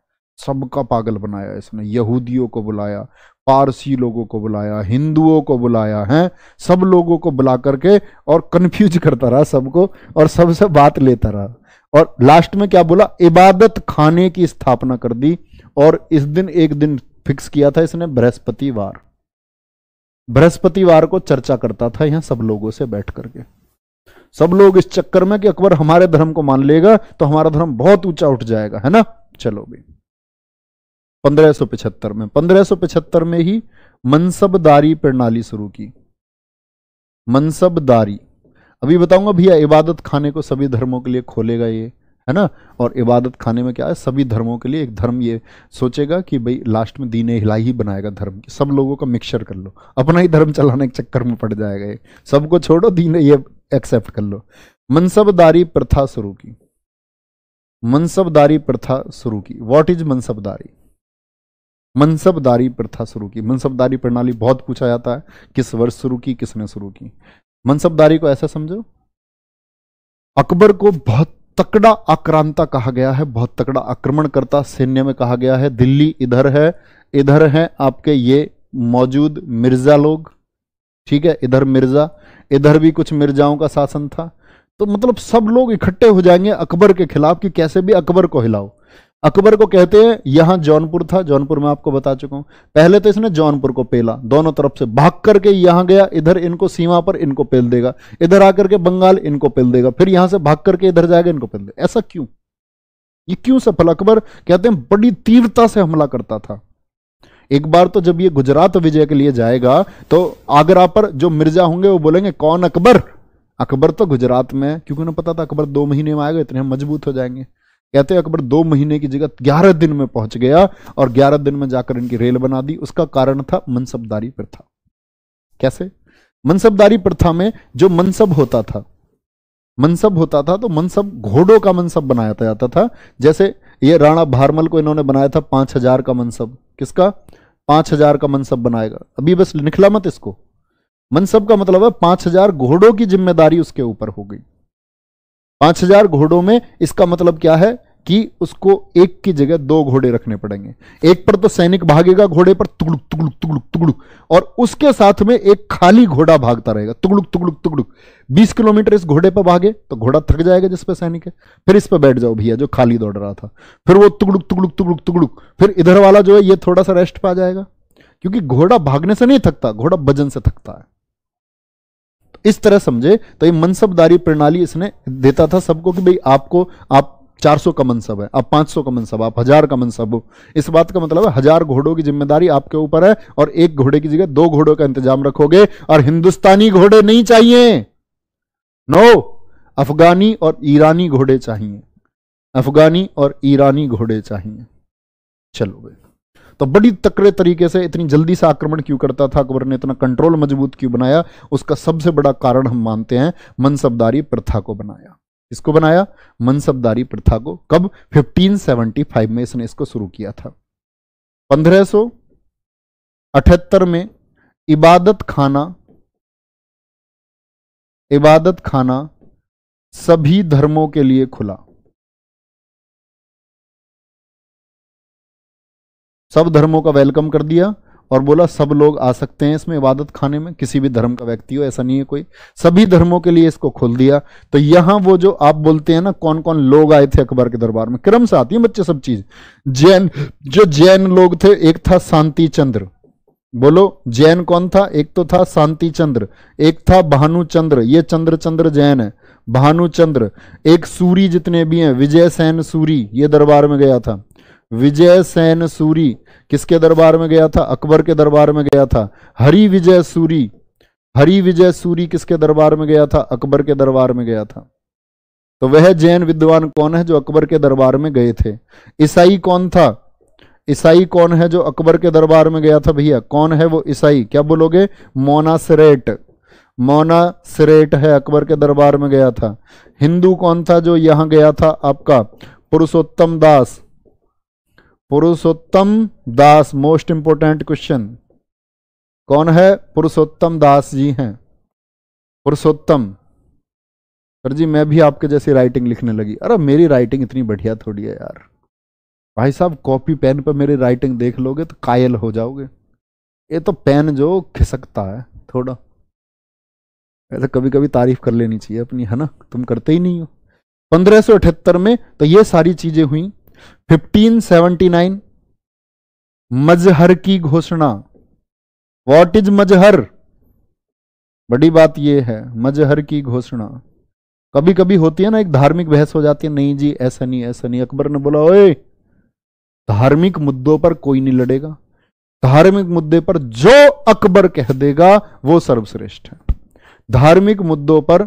सबका पागल बनाया इसने यहूदियों को बुलाया पारसी लोगों को बुलाया हिंदुओं को बुलाया है सब लोगों को बुला करके और कन्फ्यूज करता रहा सबको और सबसे बात लेता रहा और लास्ट में क्या बोला इबादत खाने की स्थापना कर दी और इस दिन एक दिन फिक्स किया था इसने बृहस्पतिवार बृहस्पतिवार को चर्चा करता था यहां सब लोगों से बैठ करके सब लोग इस चक्कर में कि अकबर हमारे धर्म को मान लेगा तो हमारा धर्म बहुत ऊंचा उठ जाएगा है ना चलो भी 1575 में 1575 में ही मनसबदारी प्रणाली शुरू की मनसबदारी अभी बताऊंगा भैया इबादत खाने को सभी धर्मों के लिए खोलेगा ये है ना और इबादत खाने में क्या है सभी धर्मों के लिए एक धर्म ये सोचेगा कि भाई लास्ट में दीने हिला ही बनाएगा धर्म सब लोगों का मिक्सचर कर लो अपना ही धर्म चलाने के चक्कर में पड़ जाएगा ये सबको छोड़ो दीन ये एक्सेप्ट कर लो मनसबदारी प्रथा शुरू की मनसबदारी प्रथा शुरू की वॉट इज मनसबदारी मनसबदारी प्रथा शुरू की मनसबदारी प्रणाली बहुत पूछा जाता है किस वर्ष शुरू की किसने शुरू की मनसबदारी को ऐसा समझो अकबर को बहुत तकड़ा आक्रांता कहा गया है बहुत तकड़ा आक्रमणकर्ता सैन्य में कहा गया है दिल्ली इधर है इधर है आपके ये मौजूद मिर्जा लोग ठीक है इधर मिर्जा इधर भी कुछ मिर्जाओं का शासन था तो मतलब सब लोग इकट्ठे हो जाएंगे अकबर के खिलाफ कि कैसे भी अकबर को हिलाओ अकबर को कहते हैं यहां जौनपुर था जौनपुर में आपको बता चुका हूं पहले तो इसने जौनपुर को पेला दोनों तरफ से भाग करके यहां गया इधर इनको सीमा पर इनको पेल देगा इधर आकर के बंगाल इनको पेल देगा फिर यहां से भाग करके इधर जाएगा इनको पेल देगा ऐसा क्यों ये क्यों सफल अकबर कहते हैं बड़ी तीव्रता से हमला करता था एक बार तो जब ये गुजरात विजय के लिए जाएगा तो आगरा पर जो मिर्जा होंगे वो बोलेंगे कौन अकबर अकबर तो गुजरात में क्योंकि उन्हें पता था अकबर दो महीने में आएगा इतने मजबूत हो जाएंगे कहते हैं अकबर दो महीने की जगह ग्यारह दिन में पहुंच गया और ग्यारह दिन में जाकर इनकी रेल बना दी उसका कारण था मनसबदारी प्रथा कैसे मनसबदारी प्रथा में जो मनसब होता था मनसब होता था तो मनसब घोड़ों का मनसब बनाया जाता था जैसे ये राणा भारमल को इन्होंने बनाया था पांच हजार का मनसब किसका पांच हजार का मनसब बनाएगा अभी बस निकला मत इसको मनसब का मतलब है पांच हजार घोड़ों की जिम्मेदारी उसके ऊपर हो गई पांच हजार घोड़ों में इसका मतलब क्या है कि उसको एक की जगह दो घोड़े रखने पड़ेंगे एक पर तो सैनिक भागेगा घोड़े पर तुगड़ुक तुगड़ुक तुगड़ुक तुगड़ुक और उसके साथ में एक खाली घोड़ा भागता रहेगा तुगड़ुक तुगड़ुक तुगड़ुक बीस किलोमीटर इस घोड़े पर भागे तो घोड़ा थक जाएगा जिस सैनिक है फिर इस पर बैठ जाओ भैया जो खाली दौड़ रहा था फिर वो तुगड़ुक तुगड़ुक तुगड़ुक तुगड़ुक फिर इधर वाला जो है ये थोड़ा सा रेस्ट पा जाएगा क्योंकि घोड़ा भागने से नहीं थकता घोड़ा वजन से थकता है इस तरह समझे तो ये मनसबदारी प्रणाली इसने देता था सबको कि भाई आपको आप 400 का मनसब है आप 500 का मनसब आप हजार का मनसब हो इस बात का मतलब है हजार घोड़ों की जिम्मेदारी आपके ऊपर है और एक घोड़े की जगह दो घोड़ों का इंतजाम रखोगे और हिंदुस्तानी घोड़े नहीं चाहिए नो अफगानी और ईरानी घोड़े चाहिए अफगानी और ईरानी घोड़े चाहिए चलो भाई तो बड़ी तकड़े तरीके से इतनी जल्दी से आक्रमण क्यों करता था अकबर ने इतना कंट्रोल मजबूत क्यों बनाया उसका सबसे बड़ा कारण हम मानते हैं मनसबदारी प्रथा को बनाया इसको बनाया मनसबदारी प्रथा को कब 1575 में इसने इसको शुरू किया था 1578 में इबादत खाना इबादत खाना सभी धर्मों के लिए खुला सब धर्मों का वेलकम कर दिया और बोला सब लोग आ सकते हैं इसमें इबादत खाने में किसी भी धर्म का व्यक्ति हो ऐसा नहीं है कोई सभी धर्मों के लिए इसको खोल दिया तो यहां वो जो आप बोलते हैं ना कौन कौन लोग आए थे अकबर के दरबार में क्रम से आती है बच्चे सब चीज जैन जो जैन लोग थे एक था शांति चंद्र बोलो जैन कौन था एक तो था शांति चंद्र एक था चंद्र ये चंद्र चंद्र जैन है चंद्र एक सूरी जितने भी हैं विजय सैन सूरी ये दरबार में गया था विजय सैन सूरी किसके दरबार में गया था अकबर के दरबार में गया था हरि विजय सूरी हरि विजय सूरी किसके दरबार में गया था अकबर के दरबार में गया था तो वह जैन विद्वान कौन है जो अकबर के दरबार में गए थे ईसाई कौन था ईसाई कौन है जो अकबर के दरबार में गया था भैया कौन है वो ईसाई क्या बोलोगे मोना सरेट मोना सरेट है अकबर के दरबार में गया था हिंदू कौन था जो यहां गया था आपका Purushottam Das Purushottam Das most important question कौन है पुरुषोत्तम दास जी हैं पुरुषोत्तम सर जी मैं भी आपके जैसी राइटिंग लिखने लगी अरे मेरी राइटिंग इतनी बढ़िया थोड़ी है यार भाई साहब कॉपी पेन पर मेरी राइटिंग देख लोगे तो कायल हो जाओगे ये तो पेन जो खिसकता है थोड़ा ऐसा कभी कभी तारीफ कर लेनी चाहिए अपनी है ना तुम करते ही नहीं हो पंद्रह में तो ये सारी चीज़ें हुई 1579 मजहर की घोषणा व्हाट इज मजहर बड़ी बात यह है मजहर की घोषणा कभी कभी होती है ना एक धार्मिक बहस हो जाती है नहीं जी ऐसा नहीं ऐसा नहीं अकबर ने बोला ओए धार्मिक मुद्दों पर कोई नहीं लड़ेगा धार्मिक मुद्दे पर जो अकबर कह देगा वो सर्वश्रेष्ठ है धार्मिक मुद्दों पर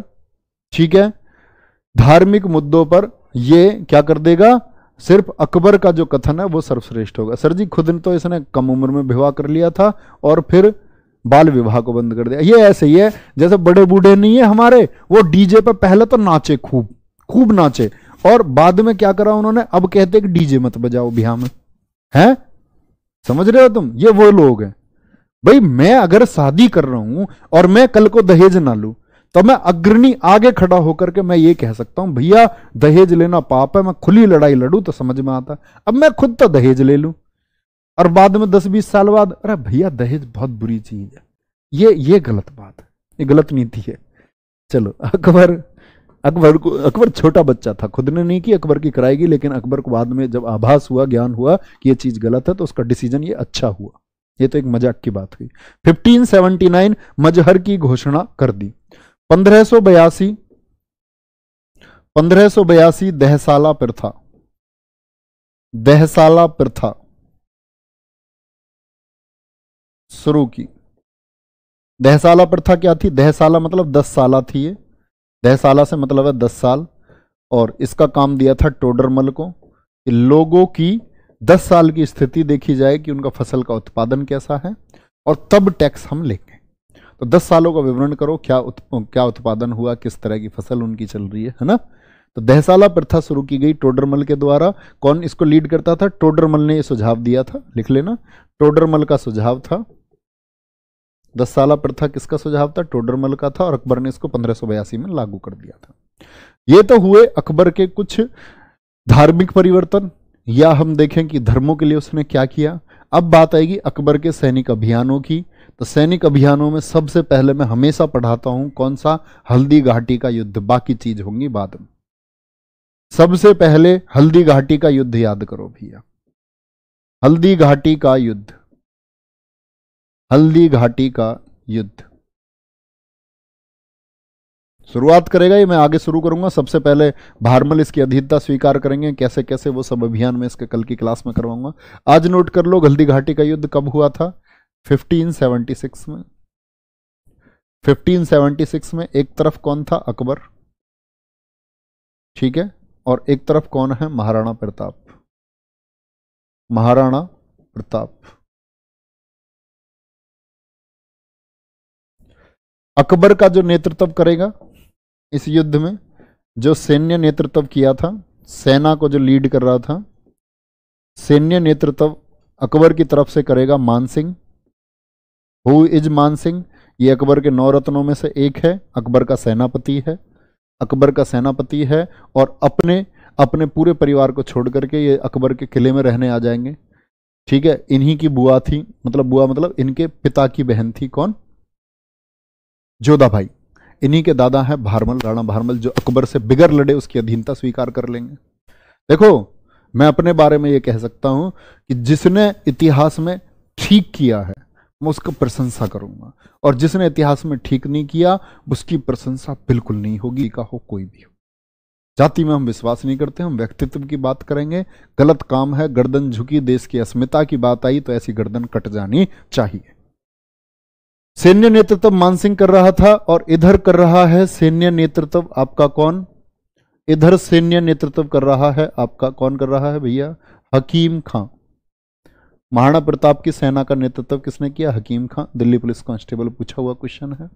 ठीक है धार्मिक मुद्दों पर ये क्या कर देगा सिर्फ अकबर का जो कथन है वो सर्वश्रेष्ठ होगा सर जी खुद ने तो इसने कम उम्र में विवाह कर लिया था और फिर बाल विवाह को बंद कर दिया ये ऐसे ही है जैसे बड़े बूढ़े नहीं है हमारे वो डीजे पर पहले तो नाचे खूब खूब नाचे और बाद में क्या करा उन्होंने अब कहते कि डीजे मत बजाओ ब्याह में है समझ रहे हो तुम ये वो लोग हैं भाई मैं अगर शादी कर रहा हूं और मैं कल को दहेज ना लू तब तो मैं अग्रणी आगे खड़ा होकर के मैं ये कह सकता हूं भैया दहेज लेना पाप है मैं खुली लड़ाई लड़ू तो समझ में आता अब मैं खुद तो दहेज ले लू और बाद में दस बीस साल बाद अरे भैया दहेज बहुत बुरी चीज है ये ये गलत बात है ये गलत नीति है चलो अकबर अकबर को अकबर छोटा बच्चा था खुद ने नहीं की अकबर की कराएगी लेकिन अकबर को बाद में जब आभास हुआ ज्ञान हुआ कि ये चीज गलत है तो उसका डिसीजन ये अच्छा हुआ ये तो एक मजाक की बात हुई 1579 मजहर की घोषणा कर दी पंद्रह सौ बयासी पंद्रह सौ बयासी दहसाला प्रथा दहसाला प्रथा शुरू की दहसाला प्रथा क्या थी दहसाला मतलब दस साला थी ये दहसाला से मतलब है दस साल और इसका काम दिया था टोडरमल को कि लोगों की दस साल की स्थिति देखी जाए कि उनका फसल का उत्पादन कैसा है और तब टैक्स हम लेंगे तो दस सालों का विवरण करो क्या उत, क्या उत्पादन हुआ किस तरह की फसल उनकी चल रही है है ना तो दहसाला प्रथा शुरू की गई टोडरमल के द्वारा कौन इसको लीड करता था टोडरमल ने यह सुझाव दिया था लिख लेना टोडरमल का सुझाव था दस साल प्रथा किसका सुझाव था टोडरमल का था और अकबर ने इसको पंद्रह में लागू कर दिया था ये तो हुए अकबर के कुछ धार्मिक परिवर्तन या हम देखें कि धर्मों के लिए उसने क्या किया अब बात आएगी अकबर के सैनिक अभियानों की तो सैनिक अभियानों में सबसे पहले मैं हमेशा पढ़ाता हूं कौन सा हल्दी घाटी का युद्ध बाकी चीज होंगी बाद में सबसे पहले हल्दी घाटी का युद्ध याद करो भैया हल्दी घाटी का युद्ध हल्दी घाटी का युद्ध शुरुआत करेगा ये मैं आगे शुरू करूंगा सबसे पहले भारमल इसकी अधीनता स्वीकार करेंगे कैसे कैसे वो सब अभियान में इसके कल की क्लास में करवाऊंगा आज नोट कर लो हल्दी घाटी का युद्ध कब हुआ था 1576 में 1576 में एक तरफ कौन था अकबर ठीक है और एक तरफ कौन है महाराणा प्रताप महाराणा प्रताप अकबर का जो नेतृत्व करेगा इस युद्ध में जो सैन्य नेतृत्व किया था सेना को जो लीड कर रहा था सैन्य नेतृत्व अकबर की तरफ से करेगा मानसिंह हु इज मान सिंह ये अकबर के नौ रत्नों में से एक है अकबर का सेनापति है अकबर का सेनापति है और अपने अपने पूरे परिवार को छोड़ करके ये अकबर के किले में रहने आ जाएंगे ठीक है इन्हीं की बुआ थी मतलब बुआ मतलब इनके पिता की बहन थी कौन जोधा भाई इन्हीं के दादा हैं भारमल राणा भारमल जो अकबर से बिगर लड़े उसकी अधीनता स्वीकार कर लेंगे देखो मैं अपने बारे में ये कह सकता हूं कि जिसने इतिहास में ठीक किया है मैं उसका प्रशंसा करूंगा और जिसने इतिहास में ठीक नहीं किया उसकी प्रशंसा बिल्कुल नहीं होगी का हो कोई भी हो जाति में हम विश्वास नहीं करते हम व्यक्तित्व की बात करेंगे गलत काम है गर्दन झुकी देश की अस्मिता की बात आई तो ऐसी गर्दन कट जानी चाहिए सैन्य नेतृत्व मानसिंह कर रहा था और इधर कर रहा है सैन्य नेतृत्व आपका कौन इधर सैन्य नेतृत्व कर रहा है आपका कौन कर रहा है भैया हकीम खां महाराणा प्रताप की सेना का नेतृत्व किसने किया हकीम खान दिल्ली पुलिस कांस्टेबल पूछा हुआ क्वेश्चन है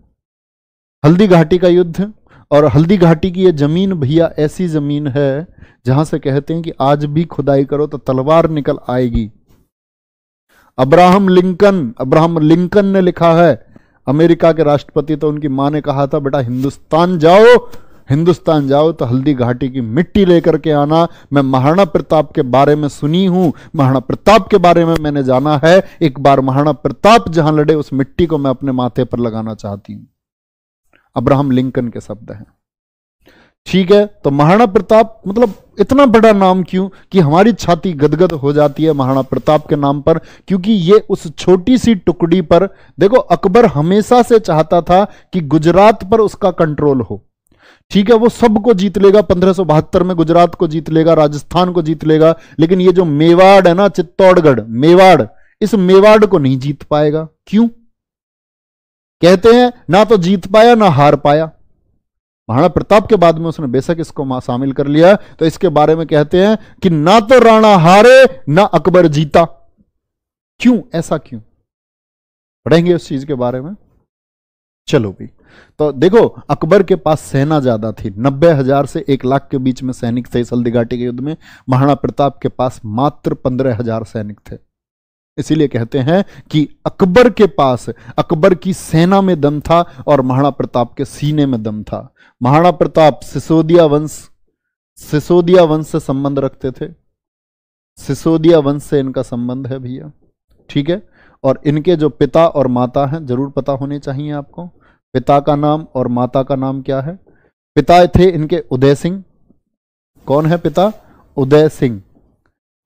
हल्दी घाटी का युद्ध और हल्दी घाटी की यह जमीन भैया ऐसी जमीन है जहां से कहते हैं कि आज भी खुदाई करो तो तलवार निकल आएगी अब्राहम लिंकन अब्राहम लिंकन ने लिखा है अमेरिका के राष्ट्रपति तो उनकी मां ने कहा था बेटा हिंदुस्तान जाओ हिंदुस्तान जाओ तो हल्दी घाटी की मिट्टी लेकर के आना मैं महाराणा प्रताप के बारे में सुनी हूं महाराणा प्रताप के बारे में मैंने जाना है एक बार महाराणा प्रताप जहां लड़े उस मिट्टी को मैं अपने माथे पर लगाना चाहती हूं अब्राहम लिंकन के शब्द हैं ठीक है तो महाराणा प्रताप मतलब इतना बड़ा नाम क्यों कि हमारी छाती गदगद हो जाती है महाराणा प्रताप के नाम पर क्योंकि ये उस छोटी सी टुकड़ी पर देखो अकबर हमेशा से चाहता था कि गुजरात पर उसका कंट्रोल हो ठीक है वो सबको जीत लेगा पंद्रह में गुजरात को जीत लेगा राजस्थान को जीत लेगा लेकिन ये जो मेवाड़ है ना चित्तौड़गढ़ मेवाड़ इस मेवाड़ को नहीं जीत पाएगा क्यों कहते हैं ना तो जीत पाया ना हार पाया महाराणा प्रताप के बाद में उसने बेशक इसको शामिल कर लिया तो इसके बारे में कहते हैं कि ना तो राणा हारे ना अकबर जीता क्यों ऐसा क्यों पढ़ेंगे उस चीज के बारे में चलो भी तो देखो अकबर के पास सेना ज्यादा थी नब्बे हजार से एक लाख के बीच में सैनिक थे सल्दी घाटी के युद्ध में महाराणा प्रताप के पास मात्र पंद्रह हजार सैनिक थे इसीलिए कहते हैं कि अकबर के पास अकबर की सेना में दम था और महाराणा प्रताप के सीने में दम था महाराणा प्रताप सिसोदिया वंश सिसोदिया वंश से संबंध रखते थे सिसोदिया वंश से इनका संबंध है भैया ठीक है और इनके जो पिता और माता हैं जरूर पता होने चाहिए आपको पिता का नाम और माता का नाम क्या है पिता थे इनके उदय सिंह कौन है पिता उदय सिंह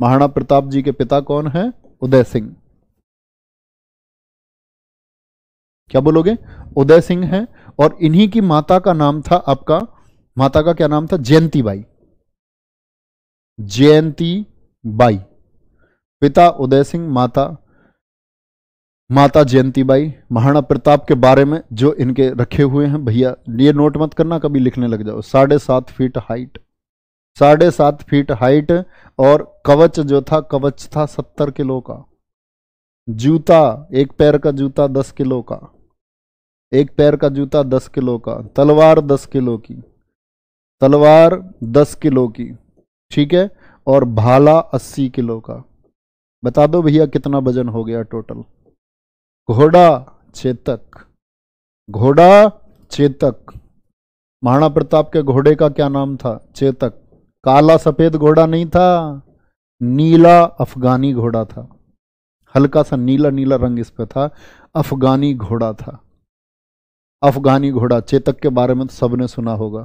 महाराणा प्रताप जी के पिता कौन है उदय सिंह क्या बोलोगे उदय सिंह है और इन्हीं की माता का नाम था आपका माता का क्या नाम था जयंती बाई जयंती बाई पिता उदय सिंह माता माता जयंतीबाई महाराणा प्रताप के बारे में जो इनके रखे हुए हैं भैया ये नोट मत करना कभी लिखने लग जाओ साढ़े सात फीट हाइट साढ़े सात फीट हाइट और कवच जो था कवच था सत्तर किलो का जूता एक पैर का जूता दस किलो का एक पैर का जूता दस किलो का तलवार दस किलो की तलवार दस किलो की ठीक है और भाला अस्सी किलो का बता दो भैया कितना वजन हो गया टोटल घोड़ा चेतक घोड़ा चेतक महाराणा प्रताप के घोड़े का क्या नाम था चेतक काला सफेद घोड़ा नहीं था नीला अफगानी घोड़ा था हल्का सा नीला नीला रंग इस पे था अफगानी घोड़ा था अफगानी घोड़ा चेतक के बारे में तो सबने सुना होगा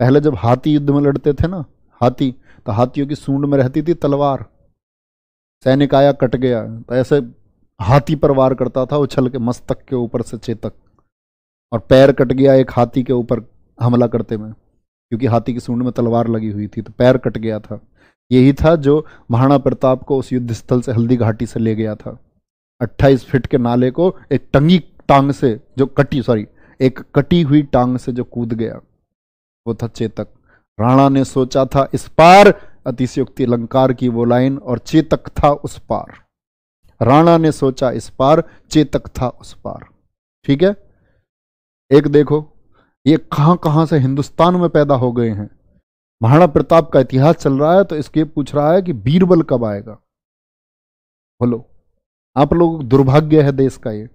पहले जब हाथी युद्ध में लड़ते थे ना हाथी तो हाथियों की सूंड में रहती थी तलवार सैनिक आया कट गया तो ऐसे हाथी पर वार करता था उछल के मस्तक के ऊपर से चेतक और पैर कट गया एक हाथी के ऊपर हमला करते में क्योंकि हाथी की सूंड में तलवार लगी हुई थी तो पैर कट गया था यही था जो महाराणा प्रताप को उस युद्ध स्थल से हल्दी घाटी से ले गया था 28 फीट के नाले को एक टंगी टांग से जो कटी सॉरी एक कटी हुई टांग से जो कूद गया वो था चेतक राणा ने सोचा था इस पार अतिशयोक्ति अलंकार की वो लाइन और चेतक था उस पार राणा ने सोचा इस पार चेतक था उस पार ठीक है एक देखो ये कहां कहां से हिंदुस्तान में पैदा हो गए हैं महाराणा प्रताप का इतिहास चल रहा है तो इसके पूछ रहा है कि बीरबल कब आएगा बोलो आप लोग दुर्भाग्य है देश का ये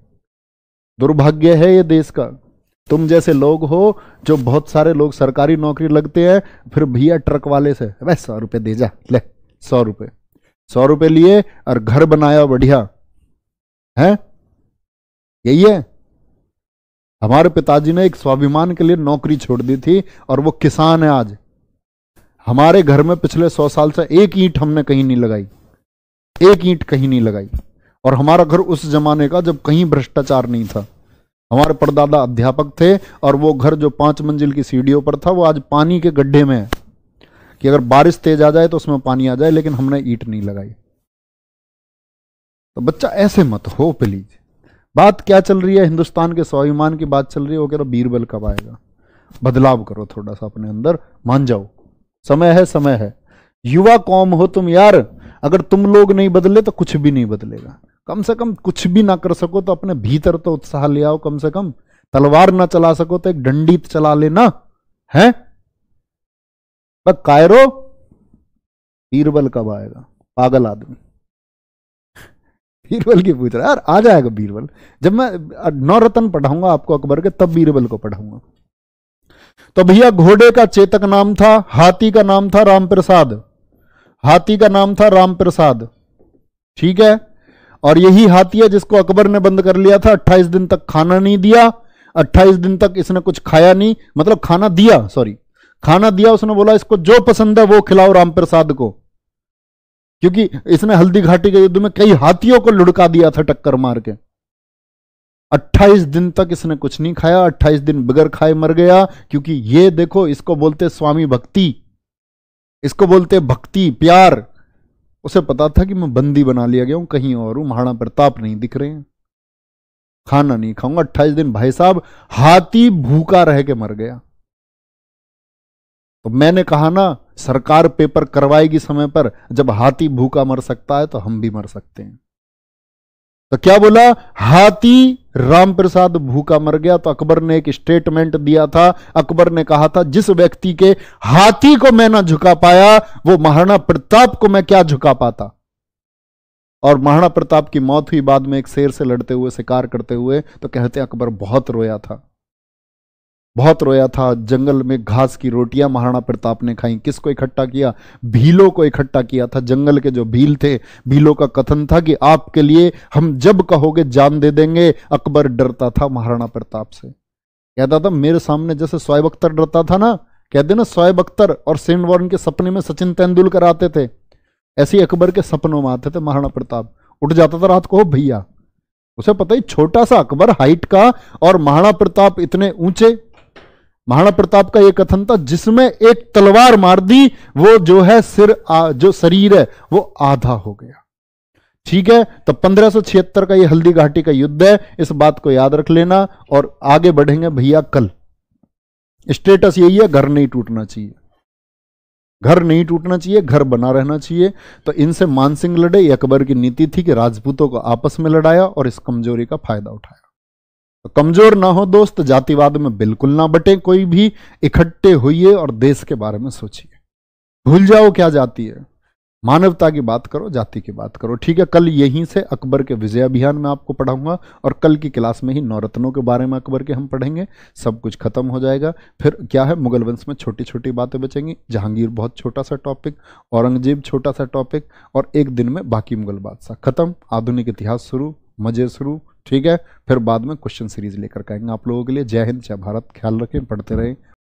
दुर्भाग्य है ये देश का तुम जैसे लोग हो जो बहुत सारे लोग सरकारी नौकरी लगते हैं फिर भैया ट्रक वाले से वह सौ रुपये दे जा ले सौ रुपये सौ रुपए लिए और घर बनाया बढ़िया है यही है हमारे पिताजी ने एक स्वाभिमान के लिए नौकरी छोड़ दी थी और वो किसान है आज हमारे घर में पिछले सौ साल से एक ईंट हमने कहीं नहीं लगाई एक ईंट कहीं नहीं लगाई और हमारा घर उस जमाने का जब कहीं भ्रष्टाचार नहीं था हमारे परदादा अध्यापक थे और वो घर जो पांच मंजिल की सीढ़ियों पर था वो आज पानी के गड्ढे में है कि अगर बारिश तेज आ जाए तो उसमें पानी आ जाए लेकिन हमने ईट नहीं लगाई तो बच्चा ऐसे मत हो प्लीज बात क्या चल रही है हिंदुस्तान के स्वाभिमान की बात चल रही है वो कह रहा बीरबल कब आएगा बदलाव करो थोड़ा सा अपने अंदर मान जाओ समय है समय है युवा कौम हो तुम यार अगर तुम लोग नहीं बदले तो कुछ भी नहीं बदलेगा कम से कम कुछ भी ना कर सको तो अपने भीतर तो उत्साह ले आओ कम से कम तलवार ना चला सको तो एक डंडी चला लेना है पर कायरो बीरबल कब आएगा पागल आदमी बीरबल की पूछ रहा है यार आ जाएगा बीरबल जब मैं नौरत्न पढ़ाऊंगा आपको अकबर के तब बीरबल को पढ़ाऊंगा तो भैया घोड़े का चेतक नाम था हाथी का नाम था राम प्रसाद हाथी का नाम था राम प्रसाद ठीक है और यही हाथी है जिसको अकबर ने बंद कर लिया था अट्ठाईस दिन तक खाना नहीं दिया अट्ठाईस दिन तक इसने कुछ खाया नहीं मतलब खाना दिया सॉरी खाना दिया उसने बोला इसको जो पसंद है वो खिलाओ राम प्रसाद को क्योंकि इसने हल्दी घाटी के युद्ध में कई हाथियों को लुढ़का दिया था टक्कर मार के 28 दिन तक इसने कुछ नहीं खाया 28 दिन बगैर खाए मर गया क्योंकि ये देखो इसको बोलते स्वामी भक्ति इसको बोलते भक्ति प्यार उसे पता था कि मैं बंदी बना लिया गया हूं कहीं और हूं महाराणा प्रताप नहीं दिख रहे हैं खाना नहीं खाऊंगा अट्ठाईस दिन भाई साहब हाथी भूखा रह के मर गया तो मैंने कहा ना सरकार पेपर करवाएगी समय पर जब हाथी भूखा मर सकता है तो हम भी मर सकते हैं तो क्या बोला हाथी राम प्रसाद भूखा मर गया तो अकबर ने एक स्टेटमेंट दिया था अकबर ने कहा था जिस व्यक्ति के हाथी को मैं ना झुका पाया वो महाराणा प्रताप को मैं क्या झुका पाता और महाराणा प्रताप की मौत हुई बाद में एक शेर से लड़ते हुए शिकार करते हुए तो कहते अकबर बहुत रोया था बहुत रोया था जंगल में घास की रोटियां महाराणा प्रताप ने खाई किसको इकट्ठा किया भीलों को इकट्ठा किया था जंगल के जो भील थे भीलों का कथन था कि आपके लिए हम जब कहोगे जान दे देंगे अकबर डरता था महाराणा प्रताप से कहता था मेरे सामने जैसे स्वयं अख्तर डरता था ना कहते ना स्वयं अख्तर और सेंट वॉर्न के सपने में सचिन तेंदुलकर आते थे ऐसे अकबर के सपनों में आते थे महाराणा प्रताप उठ जाता था रात को भैया उसे पता ही छोटा सा अकबर हाइट का और महाराणा प्रताप इतने ऊंचे महाराणा प्रताप का यह कथन था जिसमें एक तलवार मार दी वो जो है सिर आ, जो शरीर है वो आधा हो गया ठीक है तो पंद्रह का ये हल्दी घाटी का युद्ध है इस बात को याद रख लेना और आगे बढ़ेंगे भैया कल स्टेटस यही है घर नहीं टूटना चाहिए घर नहीं टूटना चाहिए घर बना रहना चाहिए तो इनसे मानसिंह लड़े अकबर की नीति थी कि राजपूतों को आपस में लड़ाया और इस कमजोरी का फायदा उठाया तो कमजोर ना हो दोस्त जातिवाद में बिल्कुल ना बटे कोई भी इकट्ठे होइए और देश के बारे में सोचिए भूल जाओ क्या जाति है मानवता की बात करो जाति की बात करो ठीक है कल यहीं से अकबर के विजय अभियान में आपको पढ़ाऊंगा और कल की क्लास में ही नौरत्नों के बारे में अकबर के हम पढ़ेंगे सब कुछ खत्म हो जाएगा फिर क्या है मुगल वंश में छोटी छोटी बातें बचेंगी जहांगीर बहुत छोटा सा टॉपिक औरंगजेब छोटा सा टॉपिक और एक दिन में बाकी मुगल बादशाह खत्म आधुनिक इतिहास शुरू मजे शुरू ठीक है फिर बाद में क्वेश्चन सीरीज लेकर के आएंगे आप लोगों के लिए जय हिंद जय भारत ख्याल रखें पढ़ते रहें